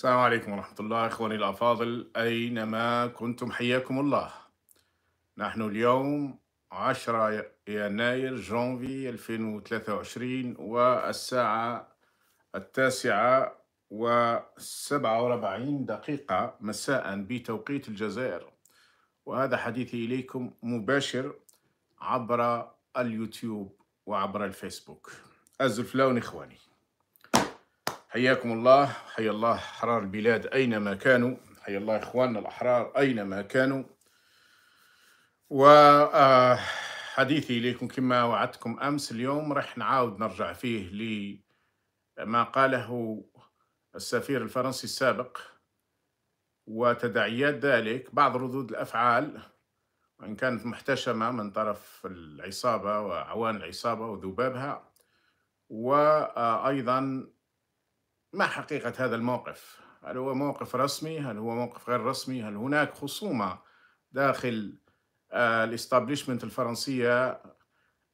السلام عليكم ورحمة الله إخواني الأفاضل أينما كنتم حياكم الله نحن اليوم 10 يناير جونفي 2023 والساعة التاسعة و 47 دقيقة مساء بتوقيت الجزائر وهذا حديثي إليكم مباشر عبر اليوتيوب وعبر الفيسبوك الزفلون إخواني حياكم الله حيا الله أحرار البلاد أينما كانوا حيا الله إخواننا الأحرار أينما كانوا وحديثي آه، إليكم كما وعدتكم أمس اليوم راح نعاود نرجع فيه لما قاله السفير الفرنسي السابق وتداعيات ذلك بعض ردود الأفعال وإن كانت محتشمة من طرف العصابة وعوان العصابة وذبابها وأيضا آه، ما حقيقة هذا الموقف؟ هل هو موقف رسمي؟ هل هو موقف غير رسمي؟ هل هناك خصومة داخل آه, الاستابليشمنت الفرنسية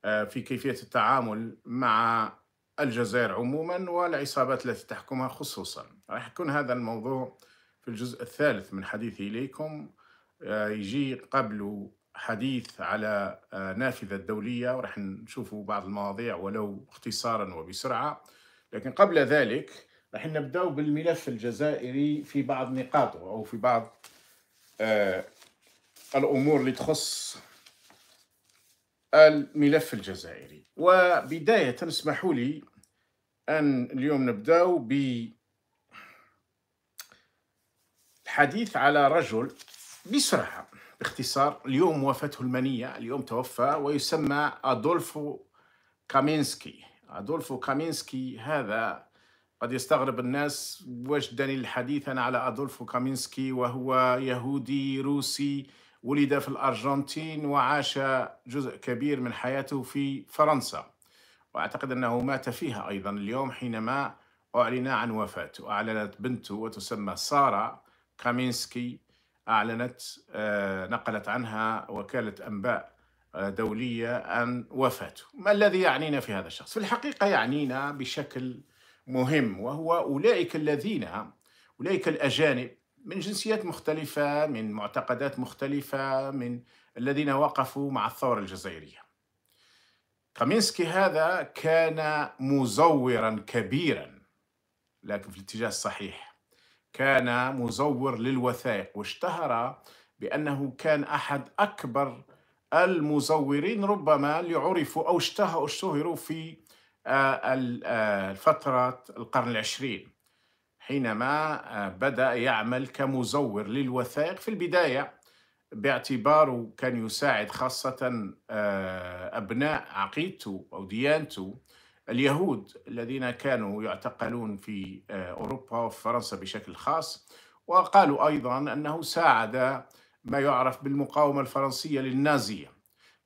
آه, في كيفية التعامل مع الجزائر عموما والعصابات التي تحكمها خصوصا راح يكون هذا الموضوع في الجزء الثالث من حديثي إليكم آه, يجي قبل حديث على نافذة دولية ورح نشوف بعض المواضيع ولو اختصارا وبسرعة لكن قبل ذلك راح نبداو بالملف الجزائري في بعض نقاطه او في بعض آه الامور اللي تخص الملف الجزائري وبدايه اسمحوا لي ان اليوم نبداو ب الحديث على رجل بسرعه باختصار اليوم وفاته المنيه اليوم توفى ويسمى ادولفو كامينسكي ادولفو كامينسكي هذا قد يستغرب الناس واش داني الحديث أنا على أدولفو كامينسكي وهو يهودي روسي ولد في الأرجنتين وعاش جزء كبير من حياته في فرنسا وأعتقد أنه مات فيها أيضا اليوم حينما أعلن عن وفاته أعلنت بنته وتسمى سارة كامينسكي أعلنت آه، نقلت عنها وكالة أنباء آه، دولية عن وفاته ما الذي يعنينا في هذا الشخص؟ في الحقيقة يعنينا بشكل مهم وهو أولئك الذين أولئك الأجانب من جنسيات مختلفة من معتقدات مختلفة من الذين وقفوا مع الثورة الجزائرية كامينسكي هذا كان مزورا كبيرا لكن في الاتجاه الصحيح كان مزور للوثائق واشتهر بأنه كان أحد أكبر المزورين ربما اللي عرفوا أو اشتهروا في آه، آه، فترة القرن العشرين حينما آه، بدأ يعمل كمزور للوثائق في البداية باعتباره كان يساعد خاصة أبناء عقيدته أو ديانته اليهود الذين كانوا يعتقلون في أوروبا وفي فرنسا بشكل خاص وقالوا أيضا أنه ساعد ما يعرف بالمقاومة الفرنسية للنازية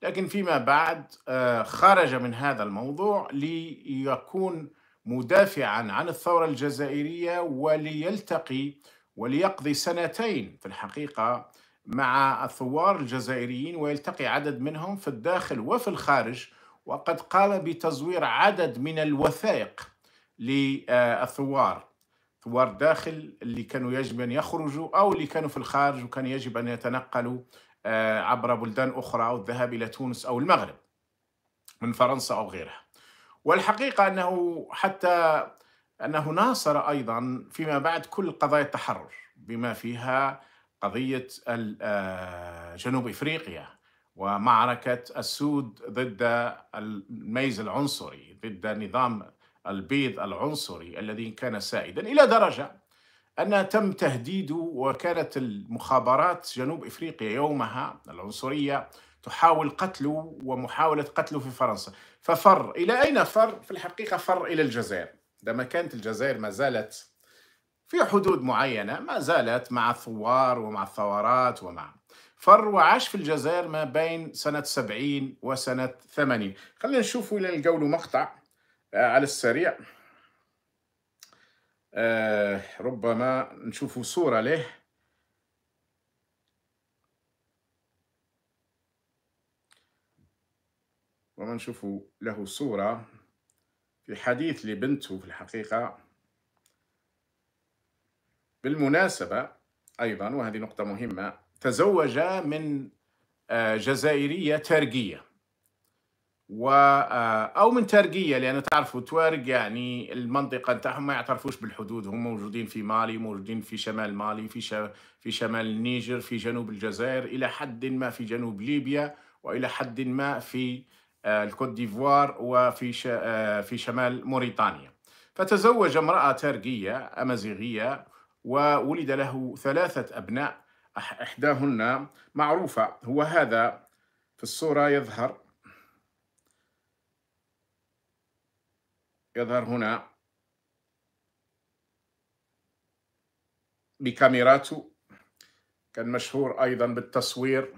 لكن فيما بعد آه، خرج من هذا الموضوع ليكون مدافعا عن الثورة الجزائرية وليلتقي وليقضي سنتين في الحقيقة مع الثوار الجزائريين ويلتقي عدد منهم في الداخل وفي الخارج وقد قام بتزوير عدد من الوثائق للثوار ثوار داخل اللي كانوا يجب أن يخرجوا أو اللي كانوا في الخارج وكان يجب أن يتنقلوا آه، عبر بلدان أخرى أو الذهاب إلى تونس أو المغرب من فرنسا أو غيرها والحقيقة أنه حتى أنه ناصر أيضا فيما بعد كل قضايا التحرر بما فيها قضية آه، جنوب إفريقيا ومعركة السود ضد الميز العنصري ضد نظام البيض العنصري الذي كان سائدا إلى درجة أن تم تهديد وكالة المخابرات جنوب إفريقيا يومها العنصرية تحاول قتله ومحاولة قتله في فرنسا ففر إلى أين فر؟ في الحقيقة فر إلى الجزائر عندما كانت الجزائر ما زالت في حدود معينة ما زالت مع الثوار ومع الثورات ومع فر وعاش في الجزائر ما بين سنة 70 وسنة 80 خلينا نشوفوا إلى نلقوا مقطع آه، على السريع آه، ربما نشوف صورة له ربما نشوف له صورة في حديث لبنته في الحقيقة بالمناسبة أيضا وهذه نقطة مهمة تزوج من آه، جزائرية ترقية و آه، او من ترقيه لان تعرفوا توارق يعني المنطقه نتاعهم ما يعترفوش بالحدود هم موجودين في مالي موجودين في شمال مالي في في شمال النيجر في جنوب الجزائر الى حد ما في جنوب ليبيا والى حد ما في آه، الكوت ديفوار وفي آه، في شمال موريتانيا فتزوج امراه ترقيه امازيغيه وولد له ثلاثه ابناء احداهن معروفه هو هذا في الصوره يظهر يظهر هنا بكاميراته كان مشهور أيضا بالتصوير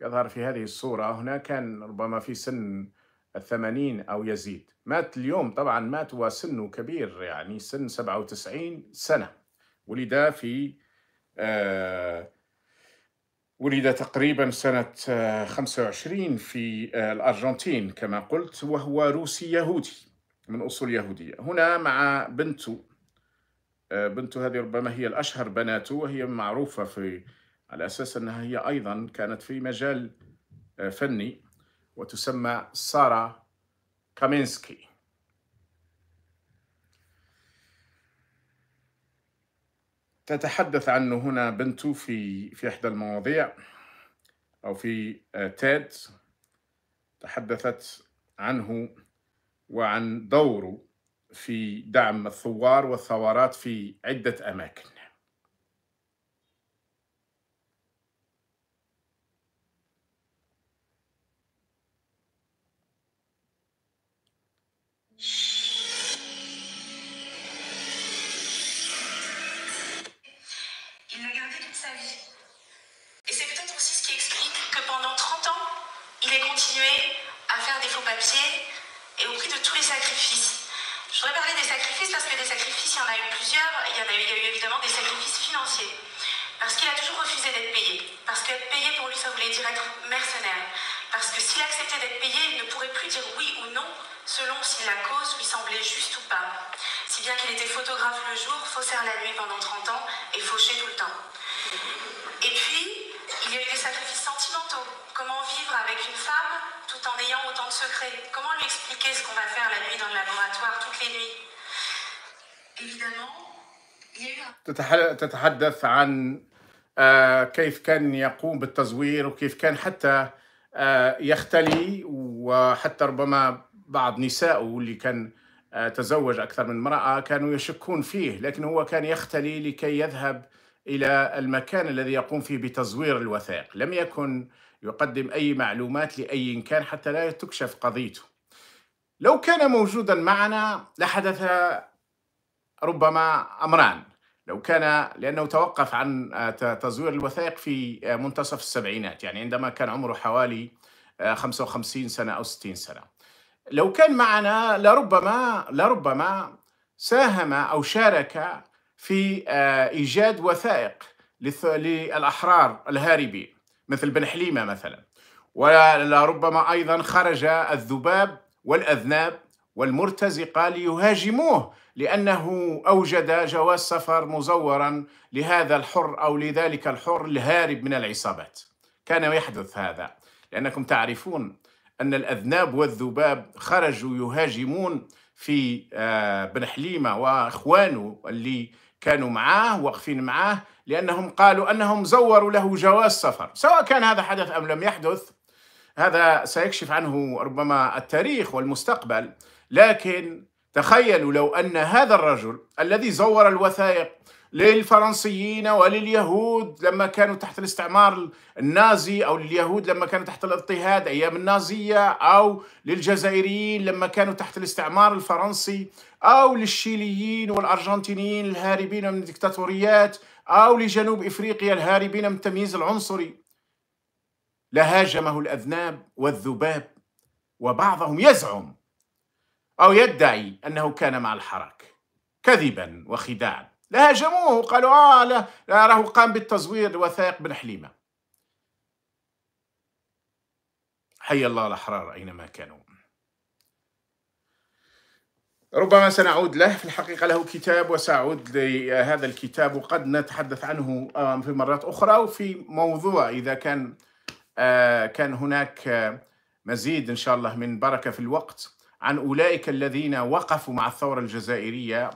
يظهر في هذه الصورة هنا كان ربما في سن الثمانين أو يزيد مات اليوم طبعا مات وسنه كبير يعني سن 97 سنة ولد في آه ولد تقريبا سنة 25 آه، في آه، الأرجنتين كما قلت وهو روسي يهودي من أصول يهودية هنا مع بنته آه، بنته هذه ربما هي الأشهر بناته وهي معروفة في على أساس أنها هي أيضا كانت في مجال آه، فني وتسمى سارة كامينسكي تتحدث عنه هنا بنته في في إحدى المواضيع أو في آه، تاد تحدثت عنه وعن دوره في دعم الثوار والثورات في عدة أماكن d'être il ne pourrait plus dire oui ou non selon si la cause lui semblait juste ou pas. Si bien qu'il était photographe le jour, faussaire la nuit pendant 30 ans et fauché tout le temps. Et puis, il y a eu des sacrifices sentimentaux. Comment vivre avec une femme tout en ayant autant de secrets Comment lui expliquer ce qu'on va faire la nuit dans le laboratoire toutes les nuits Évidemment, il y a eu un... كيف آه، يختلي وحتى ربما بعض نسائه اللي كان آه، تزوج أكثر من امرأة كانوا يشكون فيه لكن هو كان يختلي لكي يذهب إلى المكان الذي يقوم فيه بتزوير الوثائق لم يكن يقدم أي معلومات لأي كان حتى لا تكشف قضيته لو كان موجودا معنا لحدث ربما أمران لو كان لأنه توقف عن آه، تزوير الوثائق في آه، منتصف السبعينات يعني عندما كان عمره حوالي 55 آه، سنة أو 60 سنة لو كان معنا لربما لربما ساهم أو شارك في إيجاد وثائق للأحرار الهاربين مثل بن حليمة مثلا ولربما أيضا خرج الذباب والأذناب والمرتزقة ليهاجموه لأنه أوجد جواز سفر مزورا لهذا الحر أو لذلك الحر الهارب من العصابات كان يحدث هذا لأنكم تعرفون أن الأذناب والذباب خرجوا يهاجمون في آه، بن حليمة وإخوانه اللي كانوا معاه واقفين معاه لأنهم قالوا أنهم زوروا له جواز سفر سواء كان هذا حدث أم لم يحدث هذا سيكشف عنه ربما التاريخ والمستقبل لكن تخيلوا لو أن هذا الرجل الذي زور الوثائق للفرنسيين ولليهود لما كانوا تحت الاستعمار النازي أو لليهود لما كانوا تحت الاضطهاد أيام النازية أو للجزائريين لما كانوا تحت الاستعمار الفرنسي أو للشيليين والأرجنتينيين الهاربين من الدكتاتوريات أو لجنوب إفريقيا الهاربين من التمييز العنصري لهاجمه الأذناب والذباب وبعضهم يزعم أو يدعي أنه كان مع الحراك كذبا وخداعا لهاجموه قالوا آه لا, لا راه قام بالتزوير الوثائق بن حليمة حي الله الأحرار أينما كانوا ربما سنعود له في الحقيقة له كتاب وسأعود لهذا الكتاب وقد نتحدث عنه آه، في مرات أخرى وفي موضوع إذا كان آه، كان هناك آه، مزيد إن شاء الله من بركة في الوقت عن أولئك الذين وقفوا مع الثورة الجزائرية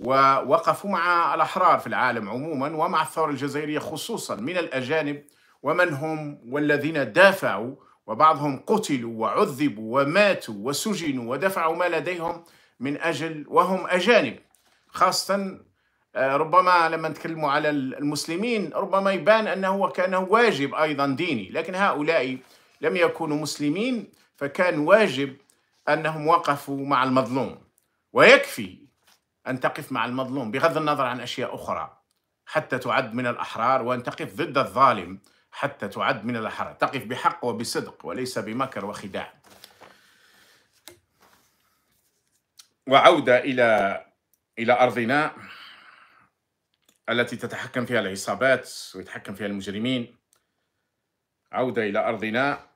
ووقفوا مع الأحرار في العالم عموما ومع الثورة الجزائرية خصوصا من الأجانب ومن هم والذين دافعوا وبعضهم قتلوا وعذبوا وماتوا وسجنوا ودفعوا ما لديهم من أجل وهم أجانب خاصة آه، ربما لما نتكلموا على المسلمين ربما يبان أنه كان واجب أيضا ديني لكن هؤلاء لم يكونوا مسلمين فكان واجب أنهم وقفوا مع المظلوم ويكفي أن تقف مع المظلوم بغض النظر عن أشياء أخرى حتى تعد من الأحرار وأن تقف ضد الظالم حتى تعد من الأحرار تقف بحق وبصدق وليس بمكر وخداع وعودة إلى إلى أرضنا التي تتحكم فيها العصابات ويتحكم فيها المجرمين عودة إلى أرضنا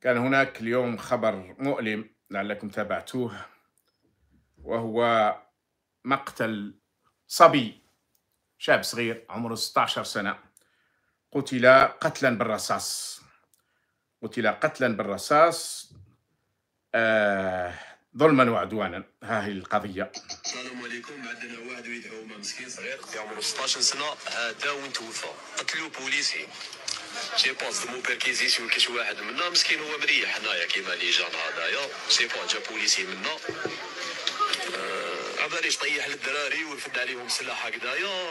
كان هناك اليوم خبر مؤلم لعلكم تابعتوه وهو مقتل صبي شاب صغير عمره 16 سنة قتل قتلا بالرصاص قتل قتلا بالرصاص آه ظلما وعدوانا ها هي القضية السلام عليكم عندنا واحد يدعو مسكين صغير عمره 16 سنة هذا وين توفى قتلو بوليسي سي با دمو بيركيزيسيون كاش واحد منا مسكين هو مريح هنايا كيما لي جان هذايا سي با جا بوليسي منا عباليش طيح للدراري ويفد عليهم سلاح هكذايا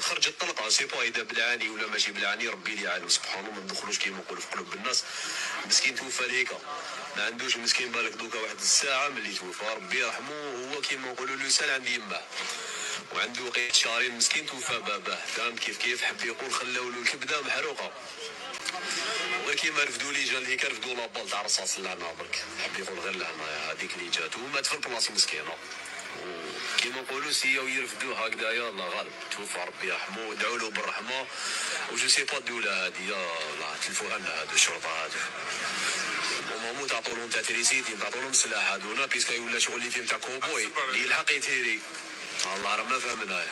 خرجت الطلقه سي با اذا بلعاني ولا ماشي بلعاني ربي لي عالم سبحانه ما ندخلوش كيما نقولوا في قلوب الناس مسكين توفى ليكا ما عندوش مسكين بالك دوكا واحد الساعه ملي توفى ربي يرحمه هو كيما نقولوا له سال عند يماه وعنده قيد شهرين مسكين توفى باباه فاهم كيف كيف حب يقول خلاو له الكبده محروقه غير كيما رفدوا لي جا اللي كان رفدوا لابال تاع رصاص لهنا برك حب يقول غير لهنا هذيك اللي جات ومات في البلاصه مسكينه كيما نقولوا سياو يرفدوه هكذا يا الله غالب توفى ربي يرحمه ودعوا له بالرحمه وجو سي با الدوله هذه يا الله تلفوا عنا هذو الشرطه هذو ومامو تعطوا لهم تاع تريسيتي تعطوا لهم سلاح هذونا بيسكا يولا شغل اللي فيهم تاع كوبوي اللي يلحق يتيري والله ربنا فهمنا يا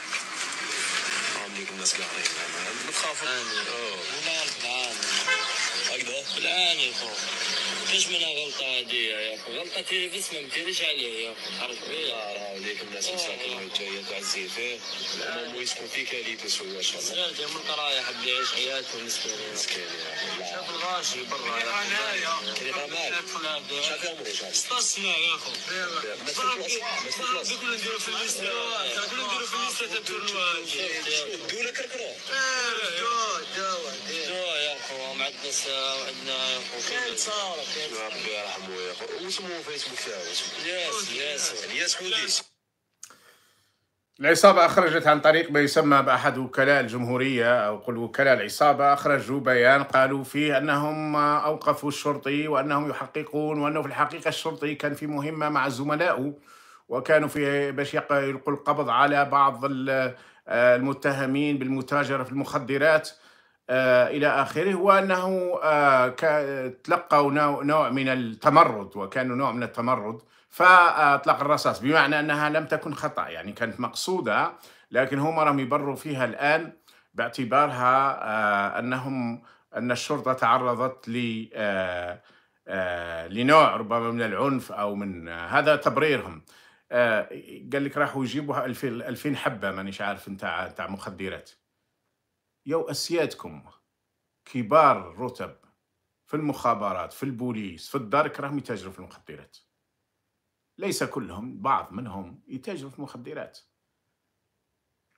عمليك الناس قاعدين ما تخافوا امين والله امين هكذا بالعافيه خويا كلش منها غلطه هادي يا أخو غلطه تيري بس ما مديريش عليه يا اخي حرف الله راه عليك الناس مساكين الجايه تاع الزيفه هما يسكن في كاليتس تسوى ان شاء الله صغير جا من القرايه حب يعيش حياته مسكين مسكين يا اخي شاف الغاشي برا يا اخي شاف عمري شاف 16 سنه يا اخي بكل نديرو في الليسته كل نديرو في الليسته تاع التورنوا دوله كركره وعندنا كاين تصاور ربي يرحمه واسمه فيسبوك العصابة أخرجت عن طريق ما يسمى بأحد وكلاء الجمهورية أو قل وكلاء العصابة أخرجوا بيان قالوا فيه أنهم أوقفوا الشرطي وأنهم يحققون وأنه في الحقيقة الشرطي كان في مهمة مع زملائه وكانوا في باش يلقوا القبض على بعض المتهمين بالمتاجرة في المخدرات آه، إلى آخره وأنه آه، تلقوا نوع من التمرد وكانوا نوع من التمرد فأطلق الرصاص بمعنى أنها لم تكن خطأ يعني كانت مقصودة لكن هم راهم يبروا فيها الآن باعتبارها آه، أنهم أن الشرطة تعرضت ل لنوع ربما من العنف أو من هذا تبريرهم قال لك راحوا يجيبوا 2000 حبة مانيش عارف نتاع نتاع مخدرات يو أسيادكم كبار الرتب في المخابرات في البوليس في الدرك راهم يتاجروا في المخدرات ليس كلهم بعض منهم يتاجروا في المخدرات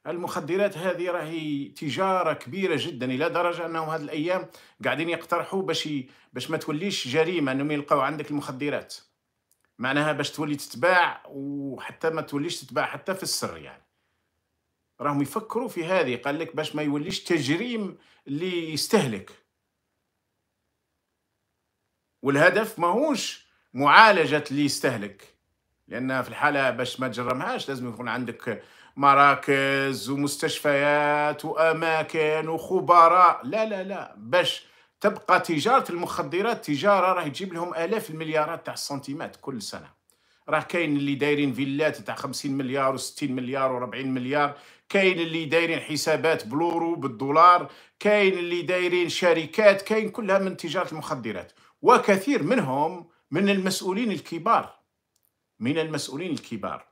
المخدرات هذه راهي تجاره كبيره جدا الى درجه انه هذه الايام قاعدين يقترحوا باش باش ما توليش جريمه انهم يلقاو عندك المخدرات معناها باش تولي تتباع وحتى ما توليش تتباع حتى في السر يعني راهم يفكروا في هذه قال لك باش ما يوليش تجريم اللي يستهلك والهدف ماهوش معالجة اللي يستهلك لأن في الحالة باش ما تجرمهاش لازم يكون عندك مراكز ومستشفيات وأماكن وخبراء لا لا لا باش تبقى تجارة المخدرات تجارة راه تجيب لهم آلاف المليارات تاع السنتيمات كل سنة راه كاين اللي دايرين فيلات تاع 50 مليار و60 مليار و40 مليار كاين اللي دايرين حسابات بلورو بالدولار كاين اللي دايرين شركات كاين كلها من تجاره المخدرات وكثير منهم من المسؤولين الكبار من المسؤولين الكبار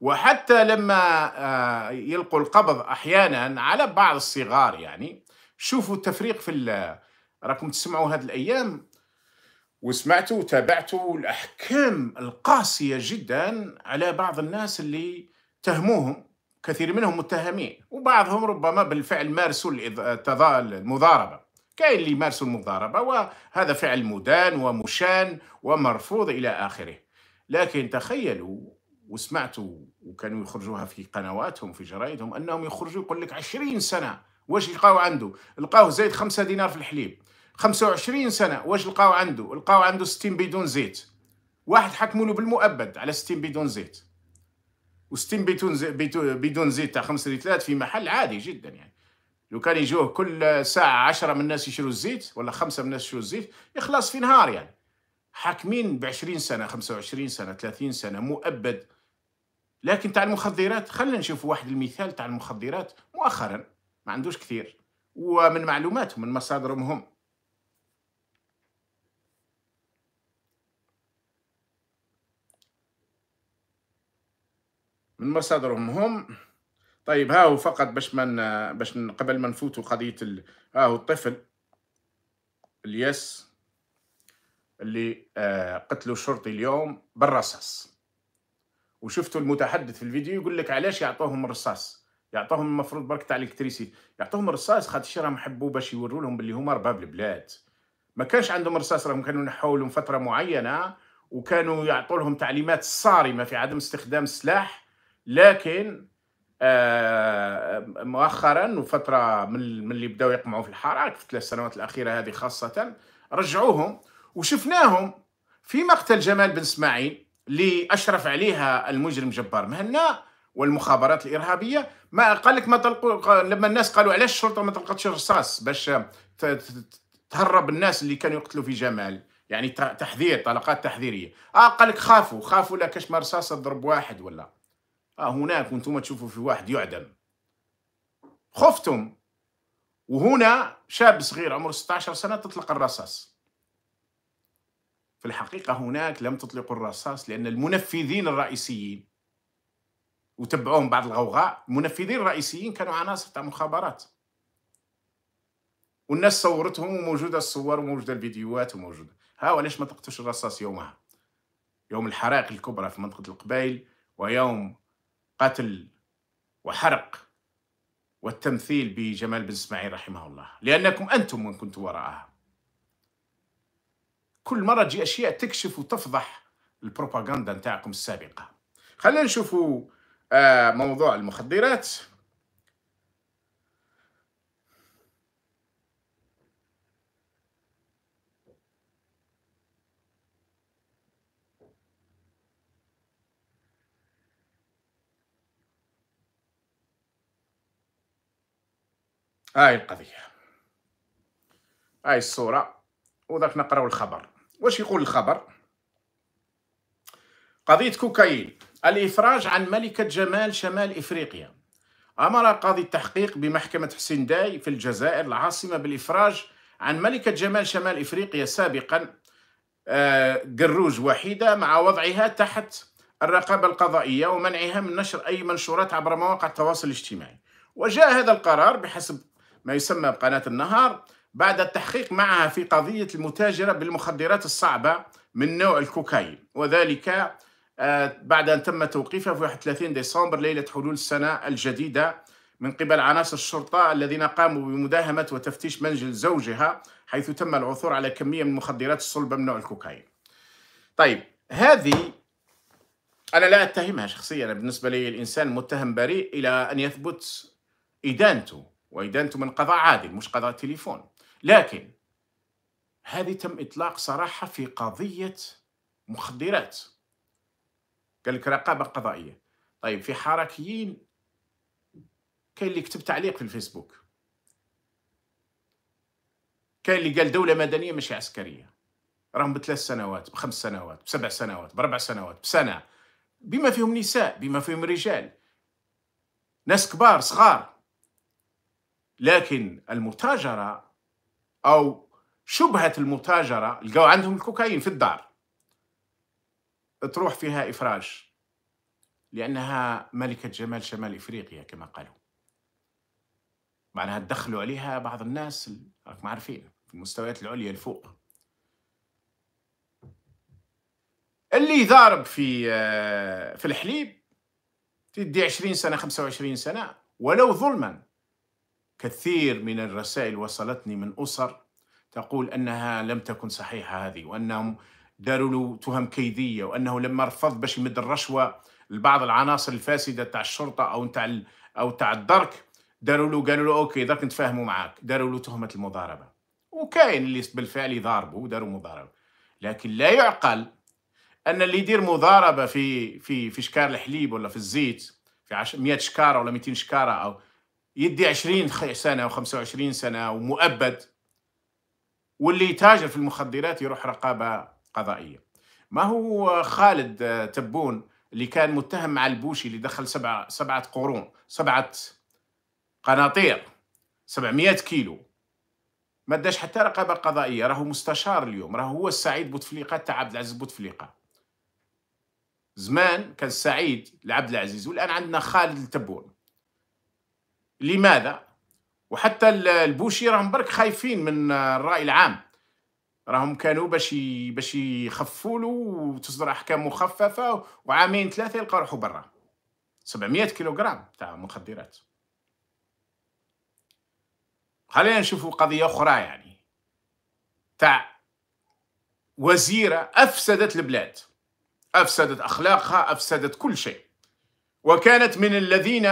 وحتى لما آه، يلقوا القبض احيانا على بعض الصغار يعني شوفوا التفريق في راكم تسمعوا هذه الايام وسمعتوا وتابعتوا الاحكام القاسيه جدا على بعض الناس اللي تهموهم كثير منهم متهمين وبعضهم ربما بالفعل مارسوا المضاربة كاين اللي يمارسوا المضاربة وهذا فعل مدان ومشان ومرفوض إلى آخره لكن تخيلوا وسمعتوا وكانوا يخرجوها في قنواتهم في جرائدهم أنهم يخرجوا يقول لك 20 سنة واش لقاو عنده لقاوه زايد 5 دينار في الحليب 25 سنة واش لقاو عنده لقاو عنده 60 بدون زيت واحد حكموا له بالمؤبد على 60 بدون زيت وستين بيتون زي بدون زيت تاع خمس ريتلات في محل عادي جدا يعني لو كان يجوه كل ساعة عشرة من الناس يشروا الزيت ولا خمسة من الناس يشروا الزيت يخلص في نهار يعني حاكمين بعشرين سنة خمسة وعشرين سنة ثلاثين سنة مؤبد لكن تاع المخدرات خلينا نشوف واحد المثال تاع المخدرات مؤخرا ما عندوش كثير ومن معلوماتهم من مصادرهم هم من مصادرهم هم طيب هاو فقط باش من باش قبل ما نفوتوا قضيه ال... هاو الطفل الياس اللي آه قتلوا الشرطي اليوم بالرصاص وشفتوا المتحدث في الفيديو يقول لك علاش يعطوهم الرصاص يعطوهم المفروض برك تاع الكتريسي يعطوهم الرصاص خاطر راهم حبوا باش يوروا لهم باللي هما رباب البلاد ما كانش عندهم رصاص راهم كانوا نحوا لهم فتره معينه وكانوا يعطوا لهم تعليمات صارمه في عدم استخدام السلاح لكن آه، مؤخرا وفتره من اللي بدأوا يقمعوا في الحراك في الثلاث سنوات الاخيره هذه خاصه رجعوهم وشفناهم في مقتل جمال بن اسماعيل اللي اشرف عليها المجرم جبار مهنا والمخابرات الارهابيه ما قال لك ما تلقوا لما الناس قالوا علاش الشرطه ما طلقتش الرصاص باش تهرب الناس اللي كانوا يقتلوا في جمال يعني تحذير طلقات تحذيريه اه قال لك خافوا خافوا لا كاش ما رصاصه ضرب واحد ولا آه هناك وانتم تشوفوا في واحد يعدم خفتم وهنا شاب صغير عمره 16 سنة تطلق الرصاص في الحقيقة هناك لم تطلقوا الرصاص لأن المنفذين الرئيسيين وتبعوهم بعض الغوغاء المنفذين الرئيسيين كانوا عناصر تاع مخابرات والناس صورتهم وموجودة الصور وموجودة الفيديوهات وموجودة ها وليش ما طقتوش الرصاص يومها يوم الحرائق الكبرى في منطقة القبائل ويوم قتل وحرق والتمثيل بجمال بن اسماعيل رحمه الله لأنكم أنتم من كنتم وراءها كل مرة تجي أشياء تكشف وتفضح البروباغندا نتاعكم السابقة خلينا نشوفوا آه، موضوع المخدرات هاي القضيه هاي الصوره وذاك نقراو الخبر واش يقول الخبر قضيه كوكايين الافراج عن ملكه جمال شمال افريقيا امر قاضي التحقيق بمحكمه حسين داي في الجزائر العاصمه بالافراج عن ملكه جمال شمال افريقيا سابقا آه، قروج وحيده مع وضعها تحت الرقابه القضائيه ومنعها من نشر اي منشورات عبر مواقع التواصل الاجتماعي وجاء هذا القرار بحسب ما يسمى بقناة النهار بعد التحقيق معها في قضية المتاجرة بالمخدرات الصعبة من نوع الكوكايين وذلك آه، بعد أن تم توقيفها في 31 ديسمبر ليلة حلول السنة الجديدة من قبل عناصر الشرطة الذين قاموا بمداهمة وتفتيش منزل زوجها حيث تم العثور على كمية من المخدرات الصلبة من نوع الكوكايين طيب هذه أنا لا أتهمها شخصيا بالنسبة لي الإنسان متهم بريء إلى أن يثبت إدانته واذا انتم من قضاء عادل مش قضاء تليفون لكن هذه تم إطلاق صراحة في قضية مخدرات قال لك رقابة قضائية طيب في حركيين كاين اللي كتب تعليق في الفيسبوك كاين اللي قال دولة مدنية مش عسكرية راهم بثلاث سنوات بخمس سنوات بسبع سنوات باربع سنوات بسنة بما فيهم نساء بما فيهم رجال ناس كبار صغار لكن المتاجرة أو شبهة المتاجرة لقوا عندهم الكوكايين في الدار تروح فيها إفراج لأنها ملكة جمال شمال إفريقيا كما قالوا معناها تدخلوا عليها بعض الناس راكم عارفين في المستويات العليا الفوق اللي ضارب في آه، في الحليب تدي 20 سنة 25 سنة ولو ظلما كثير من الرسائل وصلتني من أسر تقول أنها لم تكن صحيحة هذه وأنهم داروا له تهم كيدية وأنه لما رفض باش يمد الرشوة لبعض العناصر الفاسدة تاع الشرطة أو تاع أو تاع الدرك داروا له قالوا له أوكي درك نتفاهموا معاك داروا له تهمة المضاربة وكاين اللي بالفعل يضاربوا وداروا مضاربة لكن لا يعقل أن اللي يدير مضاربة في في في شكار الحليب ولا في الزيت في 100 شكارة ولا 200 شكارة أو يدي 20 سنه و25 سنه ومؤبد واللي يتاجر في المخدرات يروح رقابه قضائيه ما هو خالد آه، تبون اللي كان متهم مع البوشي اللي دخل سبعة سبعة قرون سبعة قناطير 700 كيلو ما داش حتى رقابه قضائيه راهو مستشار اليوم راهو هو السعيد بوتفليقه تاع عبد العزيز بوتفليقه زمان كان سعيد لعبد العزيز والان عندنا خالد التبون لماذا وحتى البوشي راهم برك خايفين من الراي العام راهم كانوا باش باش يخفوا له وتصدر احكام مخففه وعامين ثلاثه يلقى روحو برا 700 كيلوغرام تاع مخدرات خلينا نشوفوا قضيه اخرى يعني تاع وزيره افسدت البلاد افسدت اخلاقها افسدت كل شيء وكانت من الذين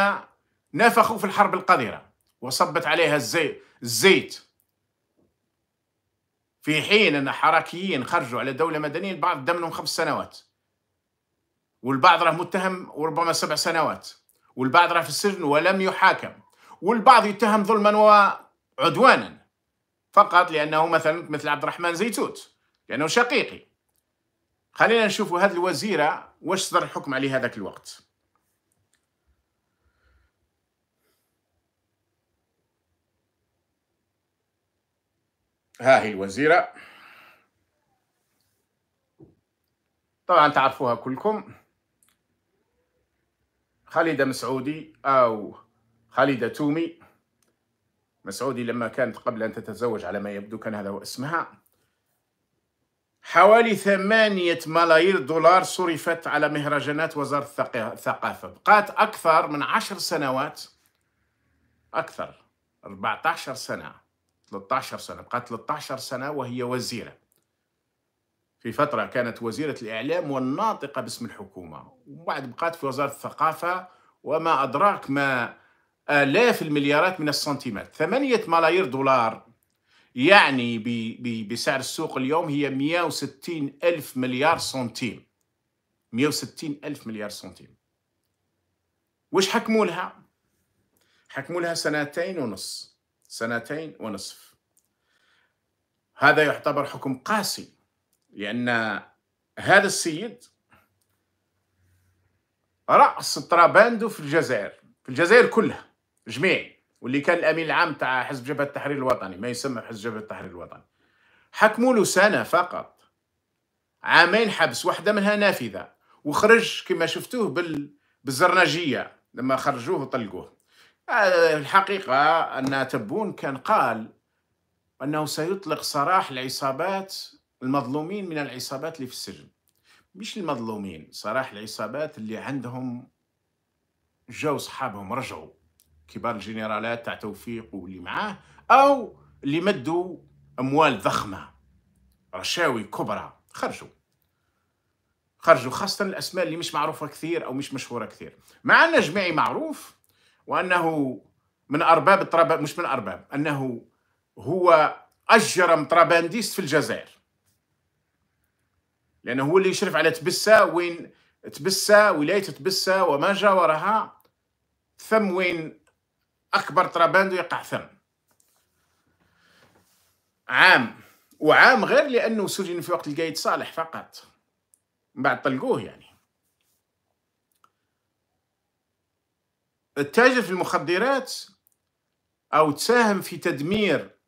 نفخوا في الحرب القذرة وصبت عليها الزي... الزيت في حين أن حركيين خرجوا على دولة مدنية البعض دمنهم خمس سنوات والبعض راه متهم وربما سبع سنوات والبعض راه في السجن ولم يحاكم والبعض يتهم ظلما وعدوانا فقط لأنه مثلا مثل عبد الرحمن زيتوت لأنه شقيقي خلينا نشوفوا هذه الوزيرة واش صدر الحكم عليه هذاك الوقت ها هي الوزيرة طبعا تعرفوها كلكم خالدة مسعودي أو خالدة تومي مسعودي لما كانت قبل أن تتزوج على ما يبدو كان هذا هو اسمها حوالي ثمانية ملايير دولار صرفت على مهرجانات وزارة الثقافة بقات أكثر من عشر سنوات أكثر 14 سنة 13 سنة بقات 13 سنة وهي وزيرة في فترة كانت وزيرة الإعلام والناطقة باسم الحكومة وبعد بقات في وزارة الثقافة وما أدراك ما آلاف المليارات من السنتيمات ثمانية ملايير دولار يعني بي بي بسعر السوق اليوم هي 160 ألف مليار سنتيم 160 ألف مليار سنتيم وش حكموا لها؟ حكموا لها سنتين ونص سنتين ونصف هذا يعتبر حكم قاسي لأن هذا السيد رأس طرابندو في الجزائر في الجزائر كلها جميع واللي كان الامين العام تاع حزب جبهه التحرير الوطني ما يسمى حزب جبهه التحرير الوطني حكموا له سنه فقط عامين حبس واحده منها نافذه وخرج كما شفتوه بالزرنجيه لما خرجوه وطلقوه الحقيقة أن تبون كان قال أنه سيطلق سراح العصابات المظلومين من العصابات اللي في السجن مش المظلومين سراح العصابات اللي عندهم جو صحابهم رجعوا كبار الجنرالات تاع توفيق واللي معاه أو اللي مدوا أموال ضخمة رشاوي كبرى خرجوا خرجوا خاصة الأسماء اللي مش معروفة كثير أو مش مشهورة كثير مع أن جميعي معروف وأنه من أرباب طرابلس مش من أرباب أنه هو أجرم طرابانديست في الجزائر لأنه هو اللي يشرف على تبسة وين تبسة ولاية تبسة وما جاورها ثم وين أكبر طرابندو يقع ثم عام وعام غير لأنه سجن في وقت القايد صالح فقط من بعد طلقوه يعني التاجر في المخدرات أو تساهم في تدمير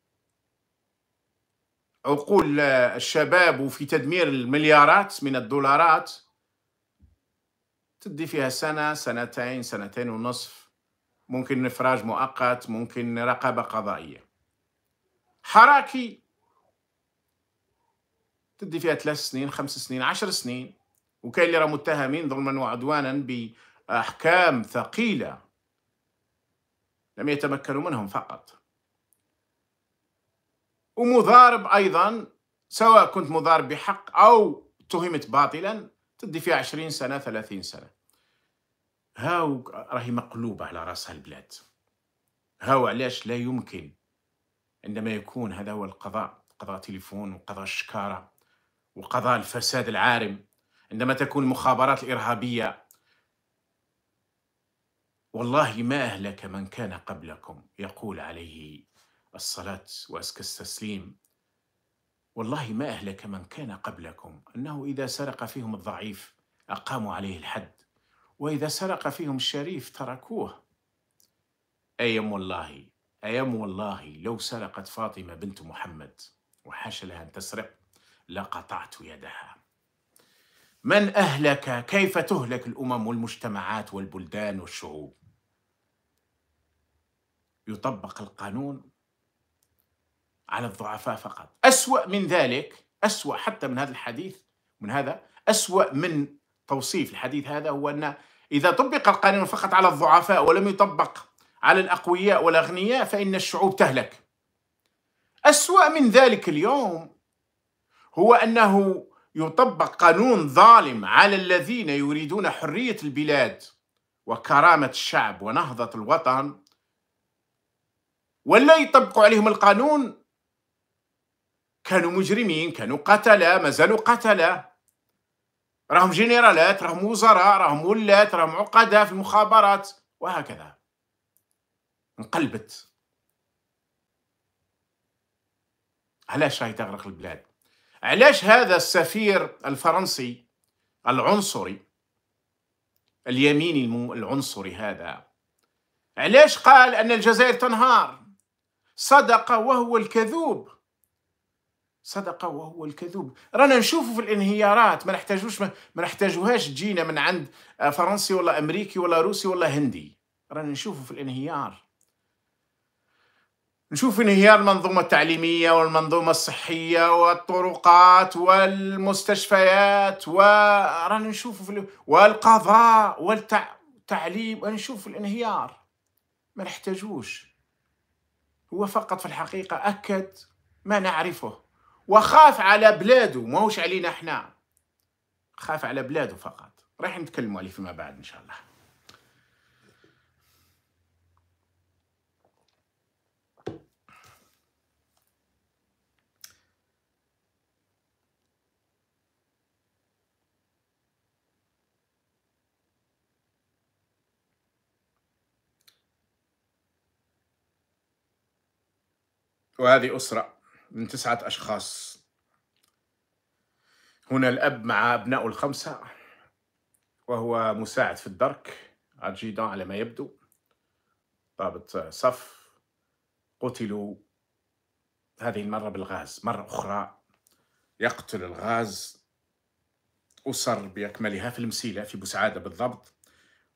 عقول الشباب وفي تدمير المليارات من الدولارات تدي فيها سنة سنتين سنتين ونصف ممكن إفراج مؤقت ممكن رقابة قضائية حراكي تدي فيها ثلاث سنين خمس سنين عشر سنين وكاين اللي راه متهمين ظلما وعدوانا باحكام ثقيله لم يتمكنوا منهم فقط ومضارب أيضا سواء كنت مضارب بحق أو اتهمت باطلا تدي فيها 20 سنة 30 سنة هاو راهي مقلوبة على رأسها البلاد هاو علاش لا يمكن عندما يكون هذا هو القضاء قضاء تليفون وقضاء الشكارة وقضاء الفساد العارم عندما تكون المخابرات الإرهابية والله ما أهلك من كان قبلكم يقول عليه الصلاة وأزكى التسليم والله ما أهلك من كان قبلكم أنه إذا سرق فيهم الضعيف أقاموا عليه الحد وإذا سرق فيهم الشريف تركوه أيم والله أيم والله لو سرقت فاطمة بنت محمد وحاش لها أن تسرق لقطعت يدها من أهلك كيف تهلك الأمم والمجتمعات والبلدان والشعوب يطبق القانون على الضعفاء فقط أسوأ من ذلك أسوأ حتى من هذا الحديث من هذا أسوأ من توصيف الحديث هذا هو أن إذا طبق القانون فقط على الضعفاء ولم يطبق على الأقوياء والأغنياء فإن الشعوب تهلك أسوأ من ذلك اليوم هو أنه يطبق قانون ظالم على الذين يريدون حرية البلاد وكرامة الشعب ونهضة الوطن ولا يطبقوا عليهم القانون كانوا مجرمين كانوا قتلة مازالوا قتلة راهم جنرالات راهم وزراء راهم ولات راهم عقداء في المخابرات وهكذا انقلبت علاش راهي تغرق البلاد علاش هذا السفير الفرنسي العنصري اليميني العنصري هذا علاش قال ان الجزائر تنهار صدق وهو الكذوب صدق وهو الكذوب رانا نشوفوا في الانهيارات ما نحتاجوش ما نحتاجوهاش تجينا من عند آه، فرنسي ولا امريكي ولا روسي ولا هندي رانا نشوفوا في الانهيار نشوف انهيار المنظومة التعليمية والمنظومة الصحية والطرقات والمستشفيات ورانا نشوف في ال... والقضاء والتعليم والتع... نشوف الانهيار ما نحتاجوش هو فقط في الحقيقة أكد ما نعرفه وخاف على بلاده ما هوش علينا احنا خاف على بلاده فقط راح نتكلم عليه فيما بعد إن شاء الله وهذه أسرة من تسعة أشخاص هنا الأب مع أبنائه الخمسة وهو مساعد في الدرك عجيدان على ما يبدو ضابط صف قتلوا هذه المرة بالغاز مرة أخرى يقتل الغاز أسر بأكملها في المسيلة في بوسعادة بالضبط